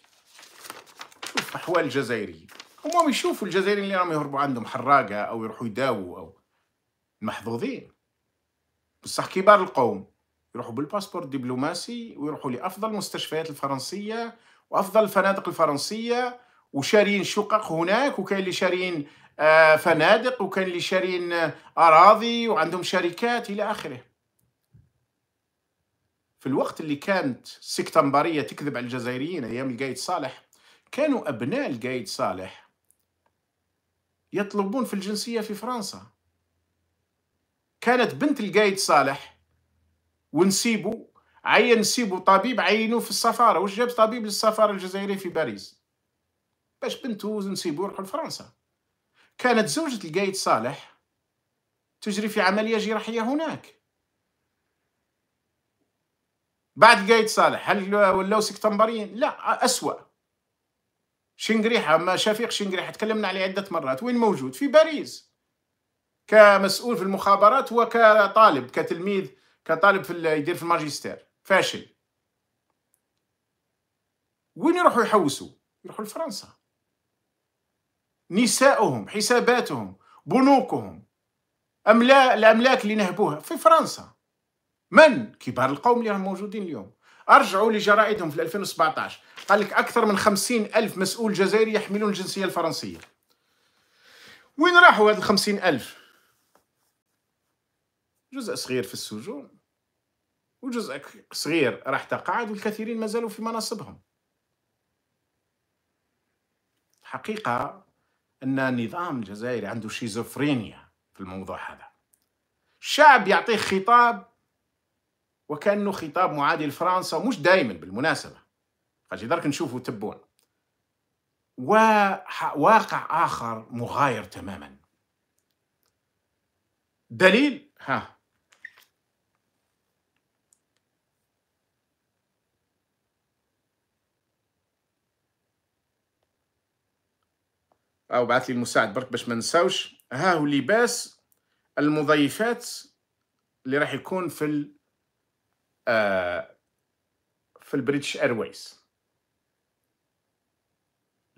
شوف أحوال الجزائريين هم يشوفوا الجزائريين اللي راهم يهربوا عندهم حراقة أو يروحوا يداووا أو محظوظين بصح كبار القوم يروحوا بالباسبور الدبلوماسي ويروحوا لأفضل المستشفيات الفرنسية وأفضل الفنادق الفرنسية وشاريين شقق هناك وكاين اللي شاريين آه، فنادق وكان اللي شارين اراضي وعندهم شركات الى اخره في الوقت اللي كانت السكتمبريه تكذب على الجزائريين ايام القايد صالح كانوا ابناء القايد صالح يطلبون في الجنسيه في فرنسا كانت بنت القايد صالح ونسيبو عين نسيبو طبيب عينوه في السفاره واش جاب طبيب للسفاره الجزائريه في باريس باش بنتو نسيبو يروحوا لفرنسا كانت زوجة القايد صالح تجري في عملية جراحية هناك بعد القايد صالح هل ولاو سكتمبريين؟ لا أسوأ شنقريحة ما شفيق شنقريحة تكلمنا عليه عدة مرات وين موجود؟ في باريس كمسؤول في المخابرات وكطالب كتلميذ كطالب في يدير في الماجستير فاشل وين يروحوا يحوسوا؟ يروحوا لفرنسا نساؤهم حساباتهم بنوكهم أملا الأملاك اللي نهبوها في فرنسا من كبار القوم اللي هم موجودين اليوم أرجعوا لجرائدهم في 2017 قال لك أكثر من 50 ألف مسؤول جزائري يحملون الجنسية الفرنسية وين راحوا هاد الخمسين ألف جزء صغير في السجون وجزء صغير راح تقاعد والكثيرين ما زالوا في مناصبهم حقيقة أن النظام الجزائري عنده شيزوفرينيا في الموضوع هذا الشعب يعطيه خطاب وكأنه خطاب معادي لفرنسا ومش دائما بالمناسبة قد درك نشوفوا تبون وواقع آخر مغاير تماما دليل ها او بعث لي المساعد برك باش ما نساوش ها هو لباس المضيفات اللي راح يكون في ال آه، في البريتش ايرويز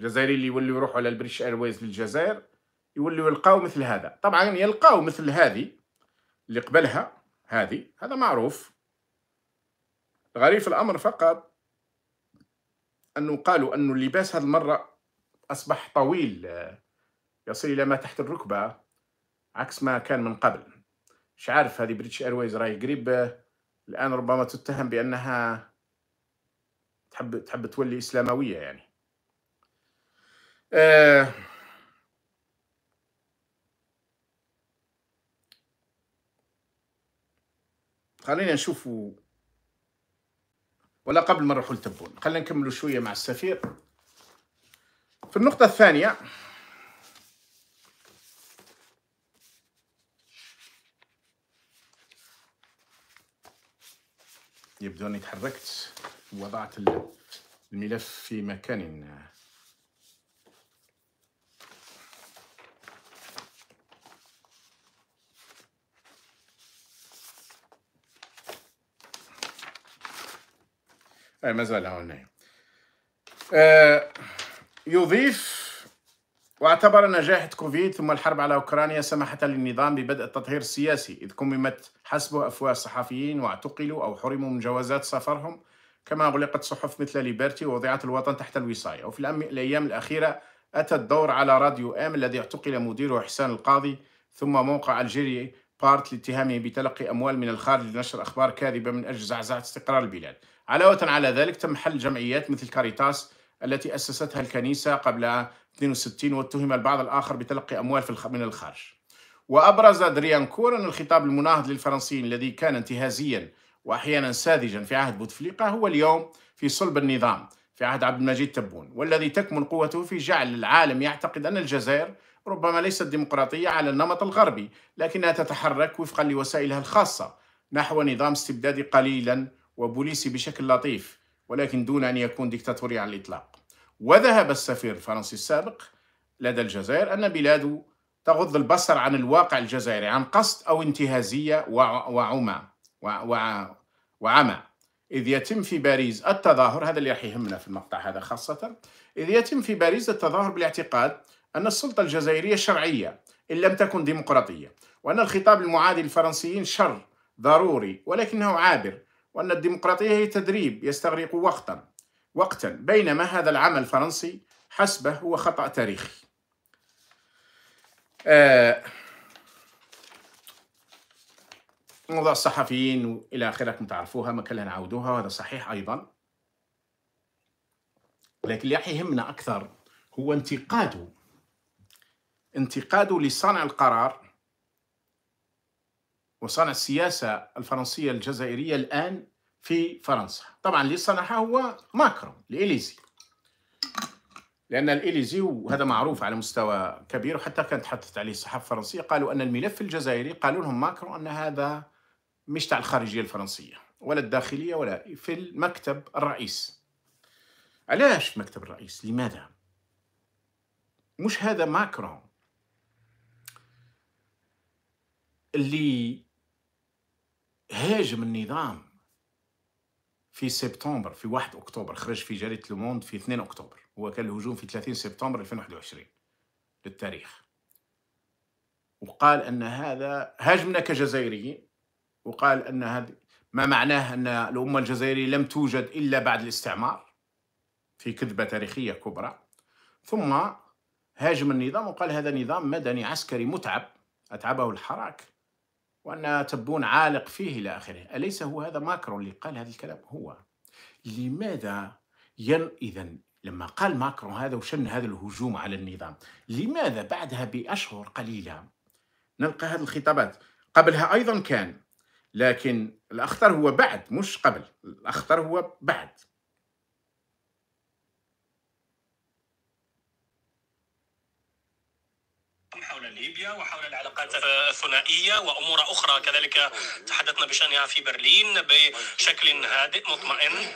الجزائري اللي يوليو يروحوا على البريتش ايرويز للجزائر يوليو يلقاو مثل هذا طبعا يلقاو مثل هذه اللي قبلها هذه هذا معروف غريب الامر فقط انه قالوا انه اللباس هذه المره أصبح طويل آه، يصل إلى ما تحت الركبة عكس ما كان من قبل مش عارف هذه بريتش ايرويز راي قريب آه، الآن ربما تتهم بأنها تحب تحب تولي إسلاموية يعني آه خلينا نشوفوا ولا قبل ما نروحوا لتبون خلينا نكملوا شويه مع السفير في النقطة الثانية يبدو أني تحركت وضعت الملف في مكان أي ما زال هنا آه يضيف واعتبر نجاح كوفيد ثم الحرب على أوكرانيا سمحت للنظام ببدء التطهير السياسي إذ كممت حسبه أفواه الصحفيين واعتقلوا أو حرموا من جوازات سفرهم كما أغلقت صحف مثل ليبرتي ووضعت الوطن تحت الوصاية وفي الأيام الأخيرة أتى الدور على راديو آم الذي اعتقل مديره حسان القاضي ثم موقع الجيري بارت لاتهامه بتلقي أموال من الخارج لنشر أخبار كاذبة من أجل زعزعة استقرار البلاد علاوة على ذلك تم حل جمعيات مثل كاريتاس التي أسستها الكنيسة قبل 62 واتهم البعض الآخر بتلقي أموال من الخارج وأبرز دريان كورن الخطاب المناهض للفرنسيين الذي كان انتهازيا وأحيانا ساذجا في عهد بوتفليقة هو اليوم في صلب النظام في عهد عبد المجيد تبون والذي تكمن قوته في جعل العالم يعتقد أن الجزائر ربما ليست ديمقراطية على النمط الغربي لكنها تتحرك وفقا لوسائلها الخاصة نحو نظام استبدادي قليلا وبوليسي بشكل لطيف ولكن دون أن يكون ديكتاتوري على الإطلاق وذهب السفير الفرنسي السابق لدى الجزائر أن بلاده تغض البصر عن الواقع الجزائري عن قصد أو انتهازية وعمى وعمى إذ يتم في باريس التظاهر هذا اللي راح يهمنا في المقطع هذا خاصة إذ يتم في باريس التظاهر بالاعتقاد أن السلطة الجزائرية شرعية إن لم تكن ديمقراطية وأن الخطاب المعادي للفرنسيين شر ضروري ولكنه عابر وأن الديمقراطية هي تدريب يستغرق وقتا وقتا بينما هذا العمل الفرنسي حسبه هو خطأ تاريخي آه موضوع الصحفيين والى اخره كنتم تعرفوها ما كان نعاودوها وهذا صحيح ايضا لكن اللي راح يهمنا اكثر هو انتقاده انتقاده لصانع القرار وصانع السياسة الفرنسية الجزائرية الآن في فرنسا طبعا اللي صنعها هو ماكرون الإليزي لأن الإليزي وهذا معروف على مستوى كبير وحتى كانت حطت عليه الصحافة الفرنسية قالوا أن الملف الجزائري قالوا لهم ماكرون أن هذا مش تاع الخارجية الفرنسية ولا الداخلية ولا في المكتب الرئيس علاش في مكتب الرئيس لماذا مش هذا ماكرون اللي هاجم النظام في سبتمبر في 1 اكتوبر خرج في جريده لوموند في 2 اكتوبر هو كان الهجوم في 30 سبتمبر 2021 للتاريخ وقال ان هذا هاجمنا كجزائريين وقال ان هذه ما معناه ان الامه الجزائريه لم توجد الا بعد الاستعمار في كذبه تاريخيه كبرى ثم هاجم النظام وقال هذا نظام مدني عسكري متعب اتعبه الحراك وأن تبون عالق فيه إلى آخره أليس هو هذا ماكرون اللي قال هذا الكلام هو لماذا ين إذا لما قال ماكرون هذا وشن هذا الهجوم على النظام لماذا بعدها بأشهر قليلة نلقى هذه الخطابات قبلها أيضا كان لكن الأخطر هو بعد مش قبل الأخطر هو بعد ليبيا وحول العلاقات الثنائية وأمور أخرى كذلك تحدثنا بشأنها في برلين بشكل هادئ مطمئن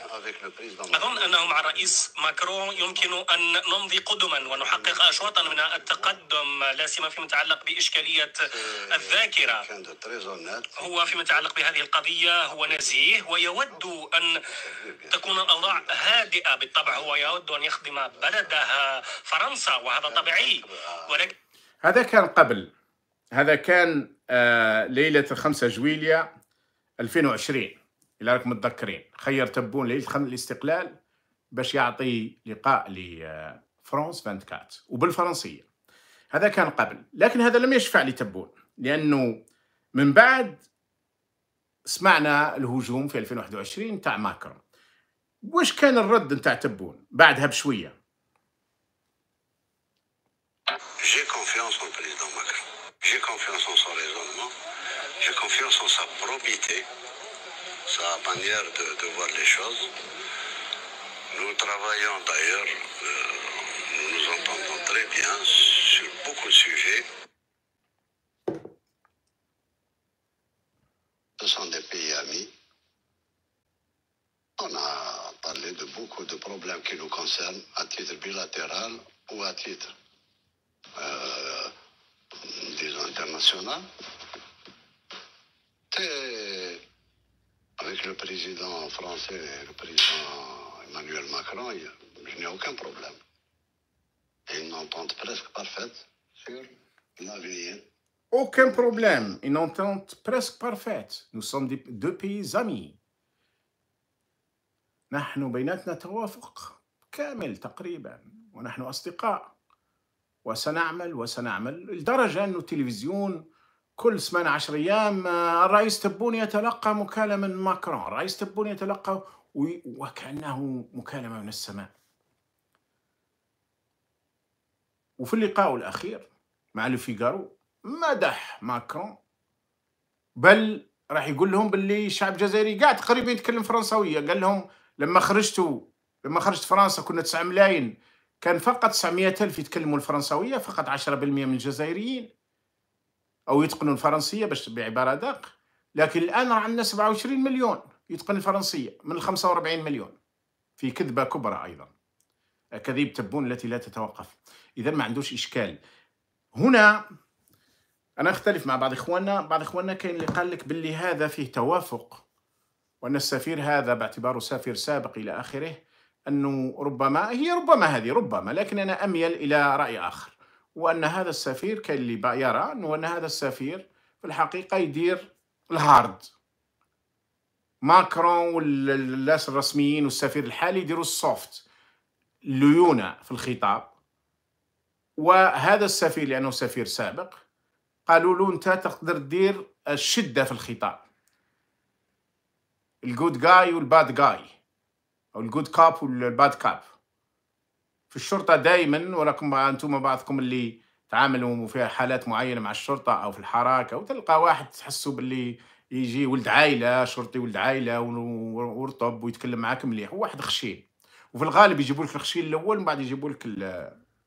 أظن أنه مع الرئيس ماكرون يمكن أن نمضي قدما ونحقق أشواطا من التقدم لا سيما فيما يتعلق بإشكالية الذاكرة هو فيما يتعلق بهذه القضية هو نزيه ويود أن تكون الأوضاع هادئة بالطبع هو يود أن يخدم بلدها فرنسا وهذا طبيعي ولكن هذا كان قبل هذا كان آه ليلة الخمسة جويلية 2020 إلا راكم متذكرين خير تبون ليلة الاستقلال باش يعطي لقاء لفرانس آه، 24 وبالفرنسية هذا كان قبل لكن هذا لم يشفع لتبون لأنه من بعد سمعنا الهجوم في 2021 تاع ماكرون واش كان الرد نتاع تبون بعدها بشويه J'ai confiance en le président Macron. J'ai confiance en son raisonnement. J'ai confiance en sa probité, sa manière de, voir les choses. Nous travaillons d'ailleurs, euh, nous nous entendons très bien sur beaucoup de sujets. Ce sont des pays amis. On a parlé de beaucoup de problèmes qui nous concernent à titre bilatéral ou à titre nationale, avec le président français, le président Emmanuel Macron, je n'ai aucun problème. Et une entente presque parfaite sur l'avenir. Aucun problème, une entente presque parfaite. Nous sommes deux pays amis. نحن توافق كامل تقريبا ونحن وسنعمل وسنعمل لدرجة أنه التلفزيون كل عشر أيام آه، الرئيس تبون يتلقى مكالمة من ماكرون الرئيس تبون يتلقى وكأنه مكالمة من السماء وفي اللقاء الأخير مع لوفيغارو مدح ماكرون بل راح يقول لهم باللي الشعب الجزائري قاعد قريب يتكلم فرنسوية قال لهم لما خرجتوا لما خرجت فرنسا كنا 9 ملايين كان فقط 900 ألف يتكلموا الفرنسوية فقط 10% من الجزائريين أو يتقنوا الفرنسية باش بعبارة دق لكن الآن راه عندنا 27 مليون يتقن الفرنسية من 45 مليون في كذبة كبرى أيضا كذيب تبون التي لا تتوقف إذا ما عندوش إشكال هنا أنا أختلف مع بعض إخواننا بعض إخواننا كاين اللي قال لك باللي هذا فيه توافق وأن السفير هذا باعتباره سفير سابق إلى آخره أنه ربما هي ربما هذه ربما لكن أنا أميل إلى رأي آخر وأن هذا السفير كاين اللي يرى أنه أن هذا السفير في الحقيقة يدير الهارد ماكرون والناس الرسميين والسفير الحالي يديروا السوفت ليونة في الخطاب وهذا السفير لأنه سفير سابق قالوا له أنت تقدر تدير الشدة في الخطاب الجود جاي والباد جاي او الجود كاب والباد كاب في الشرطه دائما ولكم انتم بعضكم اللي تعاملوا في حالات معينه مع الشرطه او في الحراك او تلقى واحد تحسوا باللي يجي ولد عائله شرطي ولد عائله ورطب ويتكلم معاك مليح واحد خشين وفي الغالب يجيبوا لك الخشين الاول ومن بعد يجيبوا لك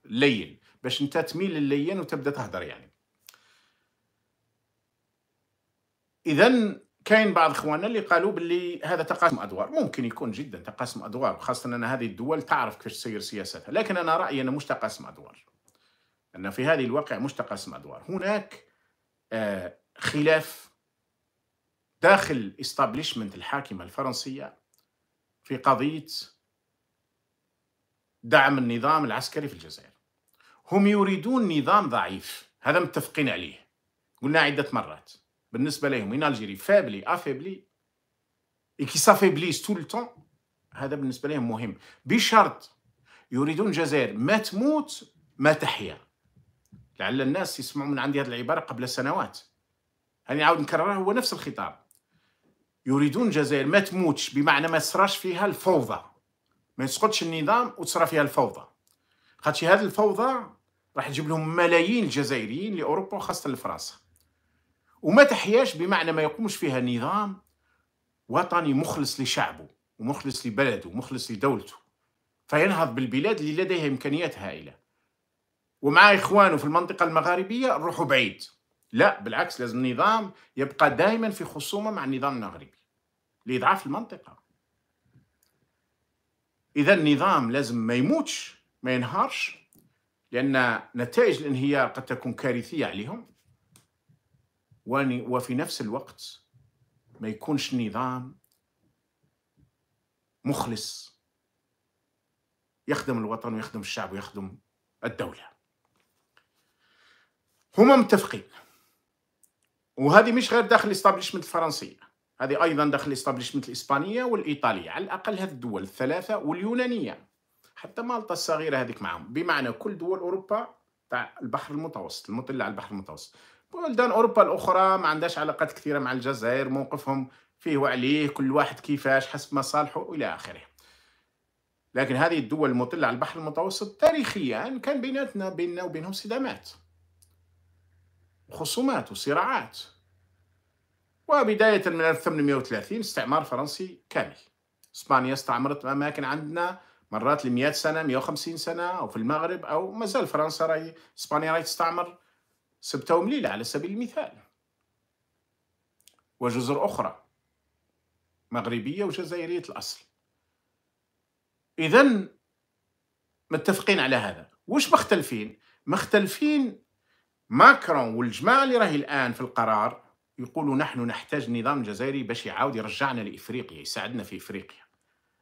اللين باش انت تميل للين وتبدا تهدر يعني اذا كاين بعض اخواننا اللي قالوا باللي هذا تقاسم ادوار ممكن يكون جدا تقاسم ادوار خاصه ان هذه الدول تعرف كيفاش تسير سياستها لكن انا رايي انه مش تقاسم ادوار ان في هذه الواقع مش تقاسم ادوار هناك آه، خلاف داخل الاستابليشمنت الحاكمه الفرنسيه في قضيه دعم النظام العسكري في الجزائر هم يريدون نظام ضعيف هذا متفقين عليه قلنا عده مرات بالنسبه لهم اون الجيري فابلي افيبلي اي كي سافيبليز طول التون هذا بالنسبه لهم مهم بشرط يريدون الجزائر ما تموت ما تحيا لعل الناس يسمعوا من عندي هذه العباره قبل سنوات هاني يعني عاود نكررها هو نفس الخطاب يريدون الجزائر ما تموتش بمعنى ما تصراش فيها الفوضى ما يسقطش النظام وتصرا فيها الفوضى خاطش هذه الفوضى راح تجيب لهم ملايين الجزائريين لاوروبا وخاصه لفرنسا وما تحياش بمعنى ما يقومش فيها نظام وطني مخلص لشعبه ومخلص لبلده ومخلص لدولته فينهض بالبلاد اللي لديها إمكانيات هائلة ومع إخوانه في المنطقة المغاربية نروحوا بعيد لا بالعكس لازم النظام يبقى دائما في خصومة مع النظام المغربي لإضعاف المنطقة إذا النظام لازم ما يموتش ما ينهارش لأن نتائج الانهيار قد تكون كارثية عليهم وفي نفس الوقت ما يكونش نظام مخلص يخدم الوطن ويخدم الشعب ويخدم الدولة هما متفقين وهذه مش غير داخل الاستابليشمنت الفرنسية هذه أيضا داخل الاستابليشمنت الإسبانية والإيطالية على الأقل هذه الدول الثلاثة واليونانية حتى مالطا الصغيرة هذيك معهم بمعنى كل دول أوروبا تاع البحر المتوسط المطلة على البحر المتوسط بلدان اوروبا الاخرى ما عندهاش علاقات كثيره مع الجزائر موقفهم فيه وعليه كل واحد كيفاش حسب مصالحه الى اخره لكن هذه الدول المطلة على البحر المتوسط تاريخيا كان بيناتنا بيننا وبينهم صدامات وخصومات وصراعات وبداية من 1830 استعمار فرنسي كامل إسبانيا استعمرت أماكن عندنا مرات لمئات سنة 150 سنة أو في المغرب أو مازال فرنسا راي إسبانيا راي تستعمر سبتة وليلة على سبيل المثال وجزر أخرى مغربية وجزائرية الأصل إذا متفقين على هذا وش مختلفين؟ مختلفين ماكرون والجماعة اللي راهي الآن في القرار يقولوا نحن نحتاج نظام جزائري باش يعاود يرجعنا لإفريقيا يساعدنا في إفريقيا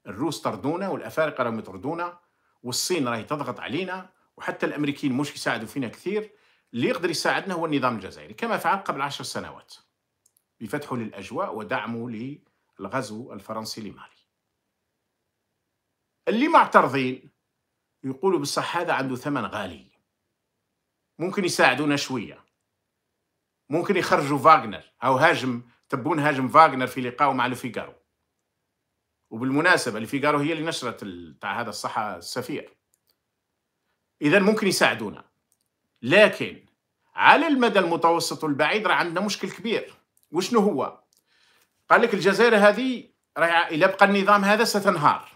الروس طردونا والأفارقة راهم يطردونا والصين راهي تضغط علينا وحتى الأمريكيين مش يساعدوا فينا كثير اللي يقدر يساعدنا هو النظام الجزائري كما فعل قبل عشر سنوات بفتحه للأجواء ودعمه للغزو الفرنسي لمالي اللي معترضين يقولوا بصح هذا عنده ثمن غالي ممكن يساعدونا شوية ممكن يخرجوا فاغنر أو هاجم تبون هاجم فاغنر في لقاءه مع لوفيغارو وبالمناسبة لوفيغارو هي اللي نشرت تاع هذا الصحة السفير إذا ممكن يساعدونا لكن على المدى المتوسط والبعيد راه عندنا مشكل كبير وشنو هو قال لك الجزائر هذه راه الا بقى النظام هذا ستنهار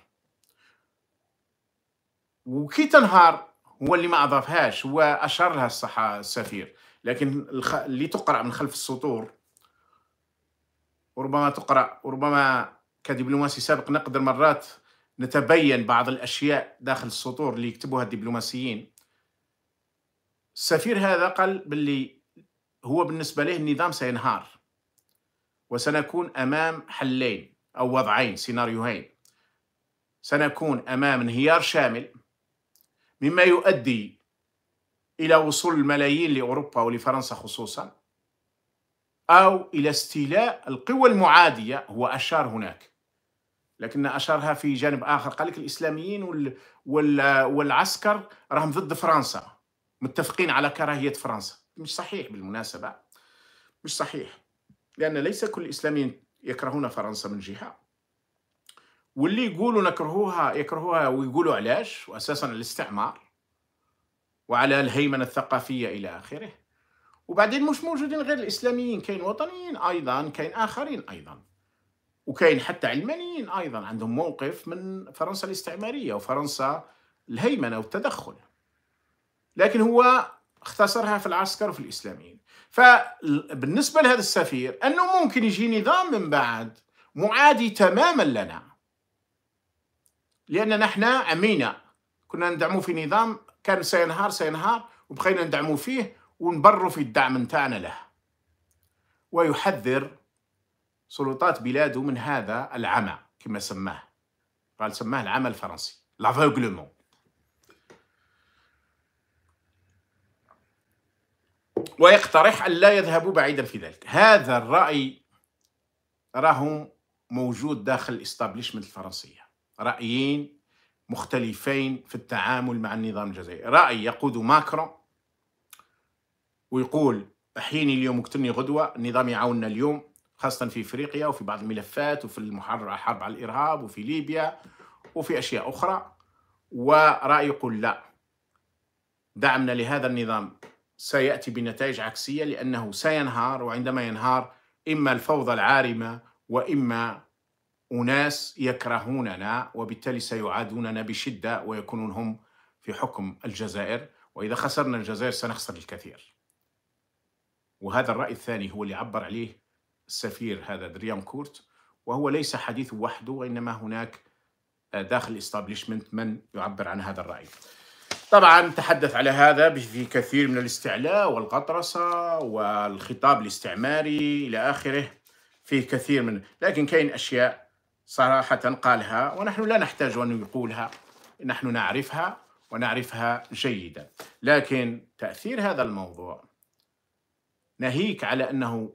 وكي تنهار هو اللي ما اضافهاش هو اشار لها الصحه السفير لكن اللي تقرا من خلف السطور وربما تقرا وربما كدبلوماسي سابق نقدر مرات نتبين بعض الاشياء داخل السطور اللي يكتبوها الدبلوماسيين السفير هذا قال باللي هو بالنسبة له النظام سينهار وسنكون أمام حلين أو وضعين سيناريوهين سنكون أمام انهيار شامل مما يؤدي إلى وصول الملايين لأوروبا ولفرنسا خصوصا أو إلى استيلاء القوى المعادية هو أشار هناك لكن أشارها في جانب آخر قال لك الإسلاميين والعسكر راهم ضد فرنسا متفقين على كراهية فرنسا مش صحيح بالمناسبة مش صحيح لأن ليس كل الإسلاميين يكرهون فرنسا من جهة واللي يقولوا نكرهوها يكرهوها ويقولوا علاش وأساسا الاستعمار وعلى الهيمنة الثقافية إلى آخره وبعدين مش موجودين غير الإسلاميين كاين وطنيين أيضا كاين آخرين أيضا وكاين حتى علمانيين أيضا عندهم موقف من فرنسا الاستعمارية وفرنسا الهيمنة والتدخل لكن هو اختصرها في العسكر وفي الإسلاميين فبالنسبة لهذا السفير أنه ممكن يجي نظام من بعد معادي تماما لنا لأن نحن عمينا كنا ندعمه في نظام كان سينهار سينهار وبقينا ندعمه فيه ونبروا في الدعم نتاعنا له ويحذر سلطات بلاده من هذا العمى كما سماه قال سماه العمى الفرنسي لافوغلومون ويقترح أن لا يذهبوا بعيدا في ذلك هذا الرأي راه موجود داخل الاستابليشمنت الفرنسية رأيين مختلفين في التعامل مع النظام الجزائري رأي يقود ماكرون ويقول حيني اليوم وقتلني غدوة النظام يعاوننا اليوم خاصة في إفريقيا وفي بعض الملفات وفي الحرب على الإرهاب وفي ليبيا وفي أشياء أخرى ورأي يقول لا دعمنا لهذا النظام سيأتي بنتائج عكسية لأنه سينهار وعندما ينهار إما الفوضى العارمة وإما أناس يكرهوننا وبالتالي سيعادوننا بشدة ويكونون هم في حكم الجزائر وإذا خسرنا الجزائر سنخسر الكثير وهذا الرأي الثاني هو اللي عبر عليه السفير هذا دريام كورت وهو ليس حديث وحده وإنما هناك داخل الاستابليشمنت من يعبر عن هذا الرأي طبعا تحدث على هذا في كثير من الاستعلاء والغطرسة والخطاب الاستعماري إلى آخره في كثير من لكن كاين أشياء صراحة قالها ونحن لا نحتاج أن يقولها نحن نعرفها ونعرفها جيدا لكن تأثير هذا الموضوع ناهيك على أنه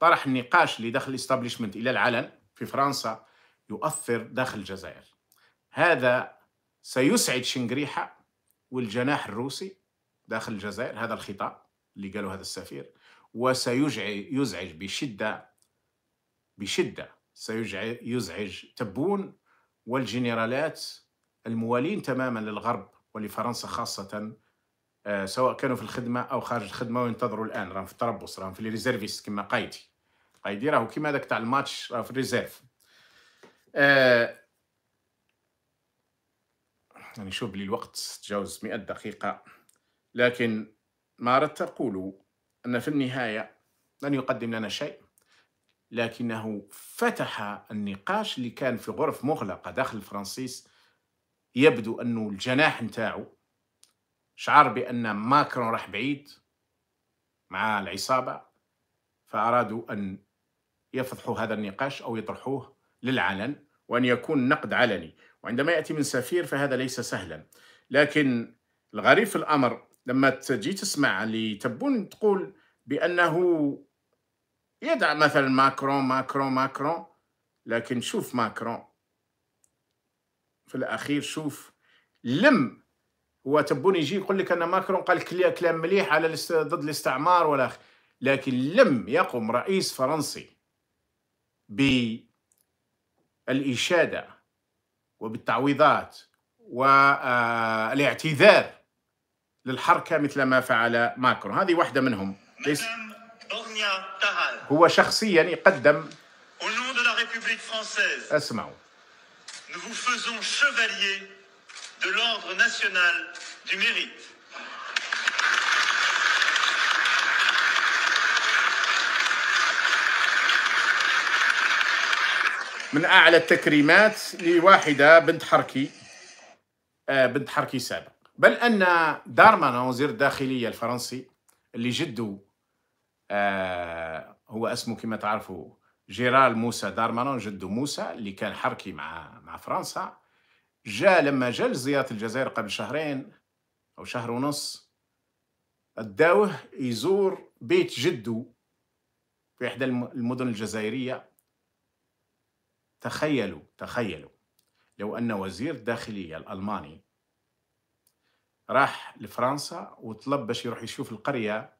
طرح النقاش لدخل الاستابليشمنت إلى العلن في فرنسا يؤثر داخل الجزائر هذا سيسعد شنقريحة والجناح الروسي داخل الجزائر هذا الخطاب اللي قاله هذا السفير وسيزعج بشدة بشدة سيزعج تبون والجنرالات الموالين تماما للغرب ولفرنسا خاصة آه، سواء كانوا في الخدمة أو خارج الخدمة وينتظروا الآن راهم في التربص راهم في الريزيرفيس كما قايدي قايدي راهو كيما هذاك تاع الماتش راهو في الريزيرف آه، يعني شوف لي الوقت تجاوز مئة دقيقة لكن ما أردت أقول أن في النهاية لن يقدم لنا شيء لكنه فتح النقاش اللي كان في غرف مغلقة داخل فرانسيس يبدو أنه الجناح نتاعو شعر بأن ماكرون راح بعيد مع العصابة فأرادوا أن يفضحوا هذا النقاش أو يطرحوه للعلن وأن يكون نقد علني وعندما يأتي من سفير فهذا ليس سهلا لكن الغريب في الأمر لما تجي تسمع لتبون تقول بأنه يدع مثلا ماكرون ماكرون ماكرون لكن شوف ماكرون في الأخير شوف لم هو تبون يجي يقول لك أن ماكرون قال كلام مليح على ضد الاستعمار ولا لكن لم يقم رئيس فرنسي بالإشادة وبالتعويضات والاعتذار للحركة مثل ما فعل ماكرون هذه واحدة منهم ليس هو شخصيا يقدم اسمعوا Nous vous faisons chevalier de l'ordre national du mérite. من اعلى التكريمات لواحده بنت حركي آه، بنت حركي سابق بل ان دارمان وزير الداخليه الفرنسي اللي جده آه، هو اسمه كما تعرفوا جيرال موسى دارمانون جده موسى اللي كان حركي مع مع فرنسا جاء لما جاء لزيارة الجزائر قبل شهرين أو شهر ونص اداوه يزور بيت جده في إحدى المدن الجزائرية تخيلوا تخيلوا لو أن وزير الداخلية الألماني راح لفرنسا وطلب باش يروح يشوف القرية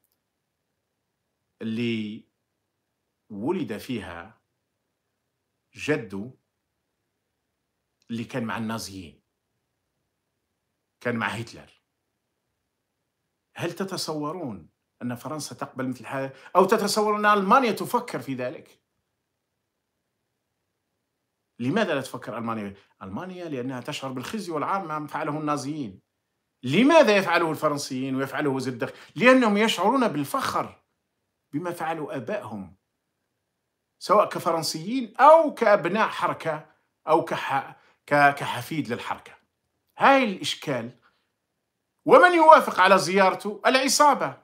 اللي ولد فيها جده اللي كان مع النازيين كان مع هتلر هل تتصورون أن فرنسا تقبل مثل هذا أو تتصورون أن ألمانيا تفكر في ذلك لماذا لا تفكر ألمانيا؟ ألمانيا لأنها تشعر بالخزي والعار ما فعله النازيين لماذا يفعله الفرنسيين ويفعله الداخلية؟ لأنهم يشعرون بالفخر بما فعلوا أبائهم سواء كفرنسيين أو كأبناء حركة أو كح... كحفيد للحركة هاي الإشكال ومن يوافق على زيارته العصابة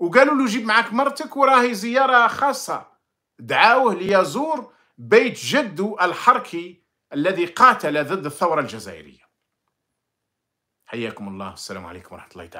وقالوا له جيب معك مرتك وراهي زيارة خاصة دعاوه ليزور بيت جدو الحركي الذي قاتل ضد الثورة الجزائرية حياكم الله السلام عليكم ورحمة الله تعالى